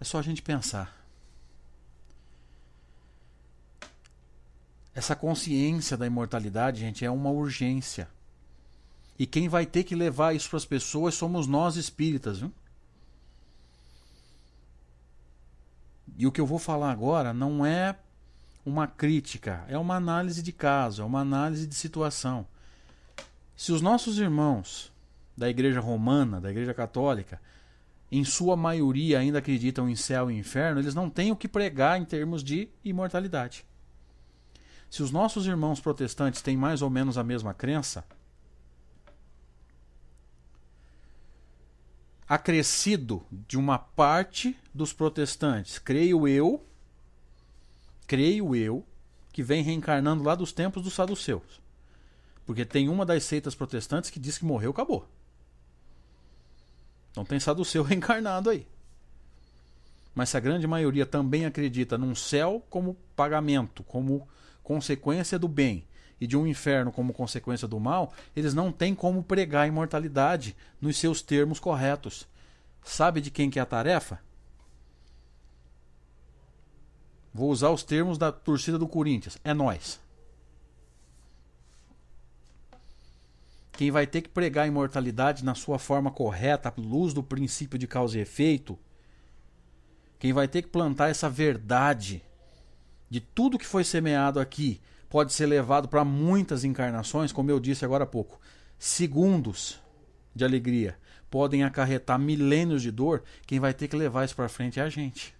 É só a gente pensar. Essa consciência da imortalidade, gente, é uma urgência. E quem vai ter que levar isso para as pessoas somos nós espíritas, viu? E o que eu vou falar agora não é uma crítica, é uma análise de caso, é uma análise de situação. Se os nossos irmãos da Igreja Romana, da Igreja Católica, em sua maioria ainda acreditam em céu e inferno, eles não têm o que pregar em termos de imortalidade. Se os nossos irmãos protestantes têm mais ou menos a mesma crença, acrescido de uma parte dos protestantes, creio eu, creio eu, que vem reencarnando lá dos tempos dos saduceus. Porque tem uma das seitas protestantes que diz que morreu, acabou. Então tem saduceu [laughs] reencarnado aí. Mas se a grande maioria também acredita num céu como pagamento, como consequência do bem e de um inferno como consequência do mal, eles não têm como pregar a imortalidade nos seus termos corretos. Sabe de quem que é a tarefa? Vou usar os termos da torcida do Corinthians. É nós. Quem vai ter que pregar a imortalidade na sua forma correta, à luz do princípio de causa e efeito, quem vai ter que plantar essa verdade de tudo que foi semeado aqui pode ser levado para muitas encarnações, como eu disse agora há pouco. Segundos de alegria podem acarretar milênios de dor. Quem vai ter que levar isso para frente é a gente.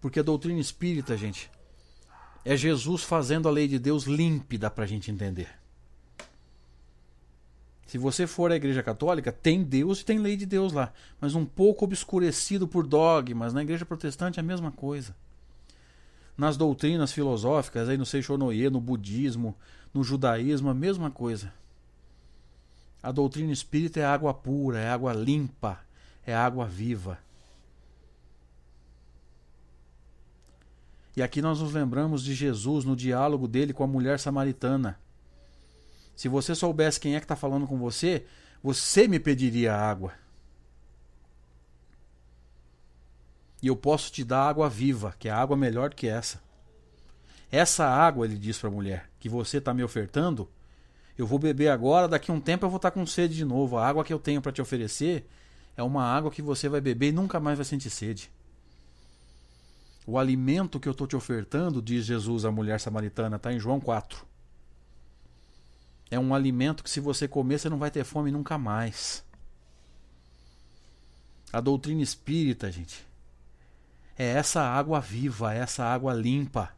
Porque a doutrina espírita, gente, é Jesus fazendo a lei de Deus límpida para a gente entender. Se você for à igreja católica, tem Deus e tem lei de Deus lá, mas um pouco obscurecido por dogmas. Na igreja protestante é a mesma coisa. Nas doutrinas filosóficas, aí no Seishonoye, no budismo, no judaísmo, a mesma coisa. A doutrina espírita é água pura, é água limpa, é água viva. E aqui nós nos lembramos de Jesus no diálogo dele com a mulher samaritana. Se você soubesse quem é que está falando com você, você me pediria água. E eu posso te dar água viva, que é água melhor do que essa. Essa água, ele diz para a mulher, que você está me ofertando, eu vou beber agora, daqui a um tempo eu vou estar tá com sede de novo. A água que eu tenho para te oferecer é uma água que você vai beber e nunca mais vai sentir sede. O alimento que eu estou te ofertando, diz Jesus à mulher samaritana, está em João 4. É um alimento que, se você comer, você não vai ter fome nunca mais. A doutrina espírita, gente, é essa água viva, é essa água limpa.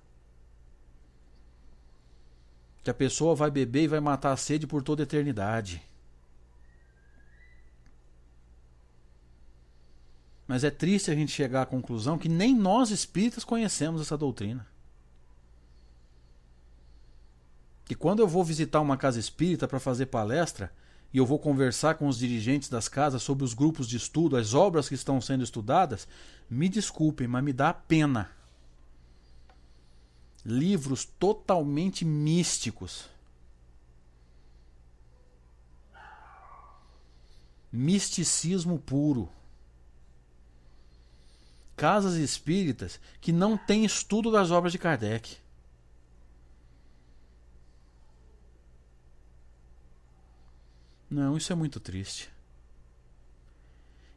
Que a pessoa vai beber e vai matar a sede por toda a eternidade. Mas é triste a gente chegar à conclusão que nem nós espíritas conhecemos essa doutrina. que quando eu vou visitar uma casa espírita para fazer palestra e eu vou conversar com os dirigentes das casas sobre os grupos de estudo, as obras que estão sendo estudadas, me desculpem, mas me dá pena. Livros totalmente místicos. Misticismo puro casas espíritas que não têm estudo das obras de Kardec. Não, isso é muito triste.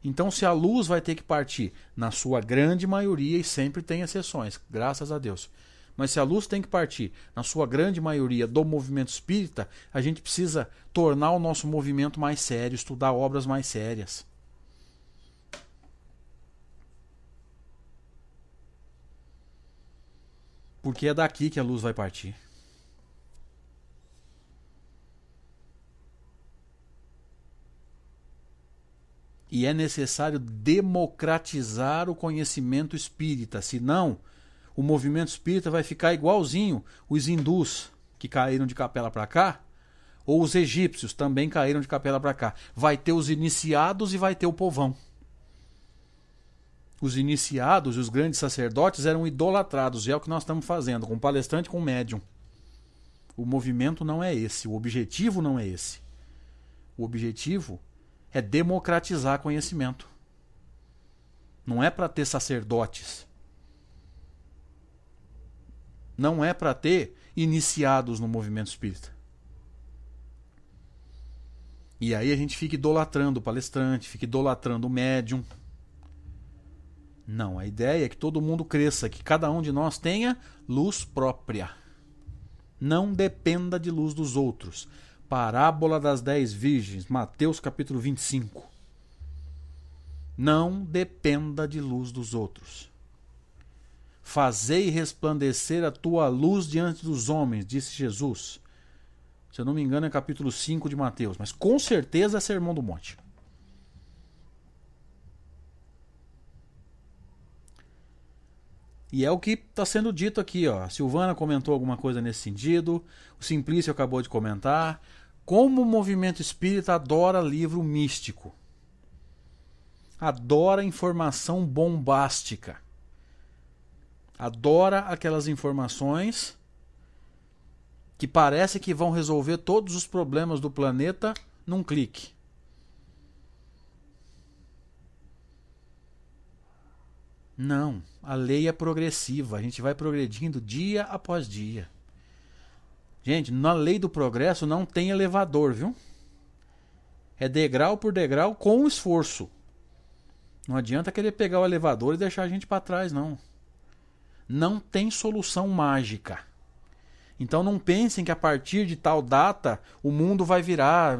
Então, se a luz vai ter que partir, na sua grande maioria, e sempre tem exceções, graças a Deus. Mas se a luz tem que partir, na sua grande maioria, do movimento espírita, a gente precisa tornar o nosso movimento mais sério, estudar obras mais sérias. Porque é daqui que a luz vai partir. E é necessário democratizar o conhecimento espírita, senão o movimento espírita vai ficar igualzinho os hindus que caíram de capela para cá, ou os egípcios também caíram de capela para cá. Vai ter os iniciados e vai ter o povão. Os iniciados e os grandes sacerdotes eram idolatrados, e é o que nós estamos fazendo, com palestrante com médium. O movimento não é esse, o objetivo não é esse. O objetivo é democratizar conhecimento. Não é para ter sacerdotes. Não é para ter iniciados no movimento espírita. E aí a gente fica idolatrando o palestrante, fica idolatrando o médium. Não, a ideia é que todo mundo cresça, que cada um de nós tenha luz própria. Não dependa de luz dos outros. Parábola das dez virgens, Mateus capítulo 25. Não dependa de luz dos outros. Fazei resplandecer a tua luz diante dos homens, disse Jesus. Se eu não me engano, é capítulo 5 de Mateus, mas com certeza é Sermão do Monte. E é o que está sendo dito aqui, ó. A Silvana comentou alguma coisa nesse sentido, o Simplício acabou de comentar, como o movimento espírita adora livro místico. Adora informação bombástica. Adora aquelas informações que parece que vão resolver todos os problemas do planeta num clique. Não, a lei é progressiva, a gente vai progredindo dia após dia. Gente, na lei do progresso não tem elevador, viu? É degrau por degrau com esforço. Não adianta querer pegar o elevador e deixar a gente para trás, não. Não tem solução mágica. Então não pensem que a partir de tal data o mundo vai virar,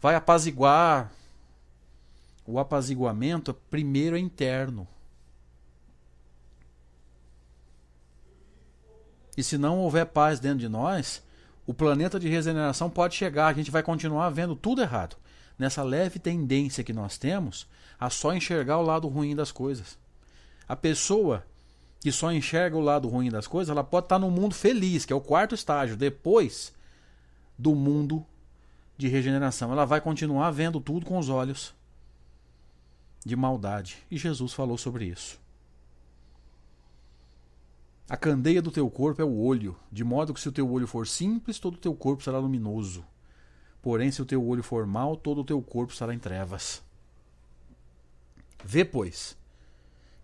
vai apaziguar. O apaziguamento primeiro é interno. E se não houver paz dentro de nós, o planeta de regeneração pode chegar, a gente vai continuar vendo tudo errado. Nessa leve tendência que nós temos a só enxergar o lado ruim das coisas. A pessoa que só enxerga o lado ruim das coisas, ela pode estar no mundo feliz, que é o quarto estágio, depois do mundo de regeneração. Ela vai continuar vendo tudo com os olhos de maldade. E Jesus falou sobre isso. A candeia do teu corpo é o olho, de modo que se o teu olho for simples, todo o teu corpo será luminoso. Porém, se o teu olho for mau, todo o teu corpo estará em trevas. Vê, pois,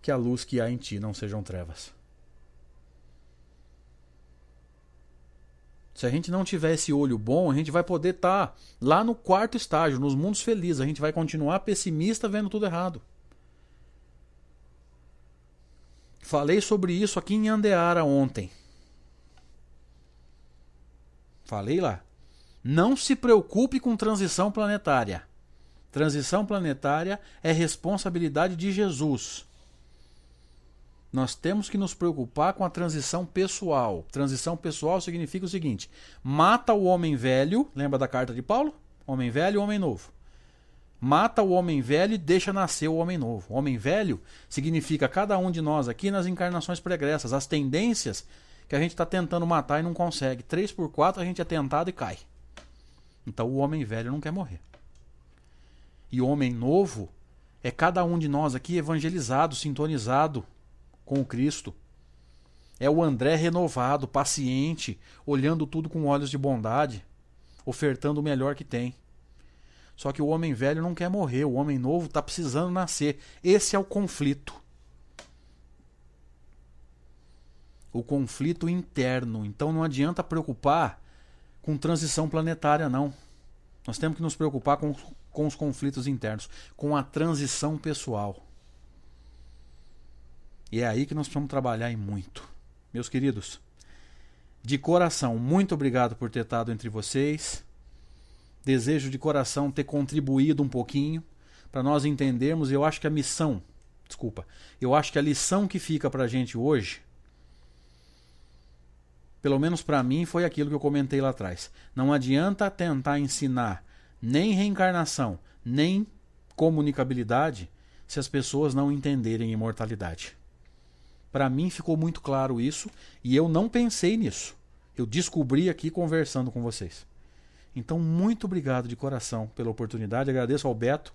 que a luz que há em ti não sejam trevas. Se a gente não tiver esse olho bom, a gente vai poder estar tá lá no quarto estágio, nos mundos felizes. A gente vai continuar pessimista vendo tudo errado. Falei sobre isso aqui em Andeara ontem. Falei lá. Não se preocupe com transição planetária. Transição planetária é responsabilidade de Jesus. Nós temos que nos preocupar com a transição pessoal. Transição pessoal significa o seguinte: mata o homem velho, lembra da carta de Paulo? Homem velho, homem novo mata o homem velho e deixa nascer o homem novo. O homem velho significa cada um de nós aqui nas encarnações pregressas, as tendências que a gente está tentando matar e não consegue. três por quatro a gente é tentado e cai. Então o homem velho não quer morrer. E o homem novo é cada um de nós aqui evangelizado, sintonizado com o Cristo. É o André renovado, paciente, olhando tudo com olhos de bondade, ofertando o melhor que tem. Só que o homem velho não quer morrer, o homem novo está precisando nascer. Esse é o conflito. O conflito interno. Então não adianta preocupar com transição planetária, não. Nós temos que nos preocupar com, com os conflitos internos, com a transição pessoal. E é aí que nós precisamos trabalhar e muito. Meus queridos, de coração, muito obrigado por ter estado entre vocês. Desejo de coração ter contribuído um pouquinho para nós entendermos. Eu acho que a missão, desculpa, eu acho que a lição que fica para a gente hoje, pelo menos para mim, foi aquilo que eu comentei lá atrás. Não adianta tentar ensinar nem reencarnação, nem comunicabilidade se as pessoas não entenderem imortalidade. Para mim ficou muito claro isso e eu não pensei nisso. Eu descobri aqui conversando com vocês. Então, muito obrigado de coração pela oportunidade. Agradeço ao Beto,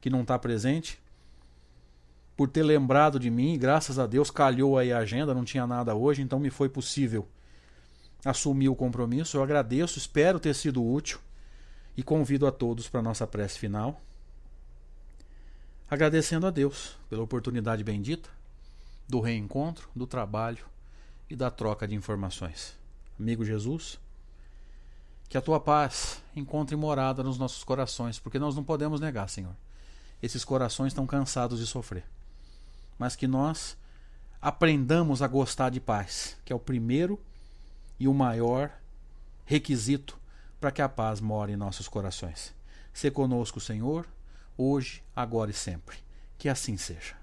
que não está presente, por ter lembrado de mim. Graças a Deus, calhou aí a agenda, não tinha nada hoje, então me foi possível assumir o compromisso. Eu agradeço, espero ter sido útil e convido a todos para a nossa prece final. Agradecendo a Deus pela oportunidade bendita do reencontro, do trabalho e da troca de informações. Amigo Jesus, que a tua paz encontre morada nos nossos corações, porque nós não podemos negar, Senhor. Esses corações estão cansados de sofrer. Mas que nós aprendamos a gostar de paz, que é o primeiro e o maior requisito para que a paz more em nossos corações. Se conosco, Senhor, hoje, agora e sempre. Que assim seja.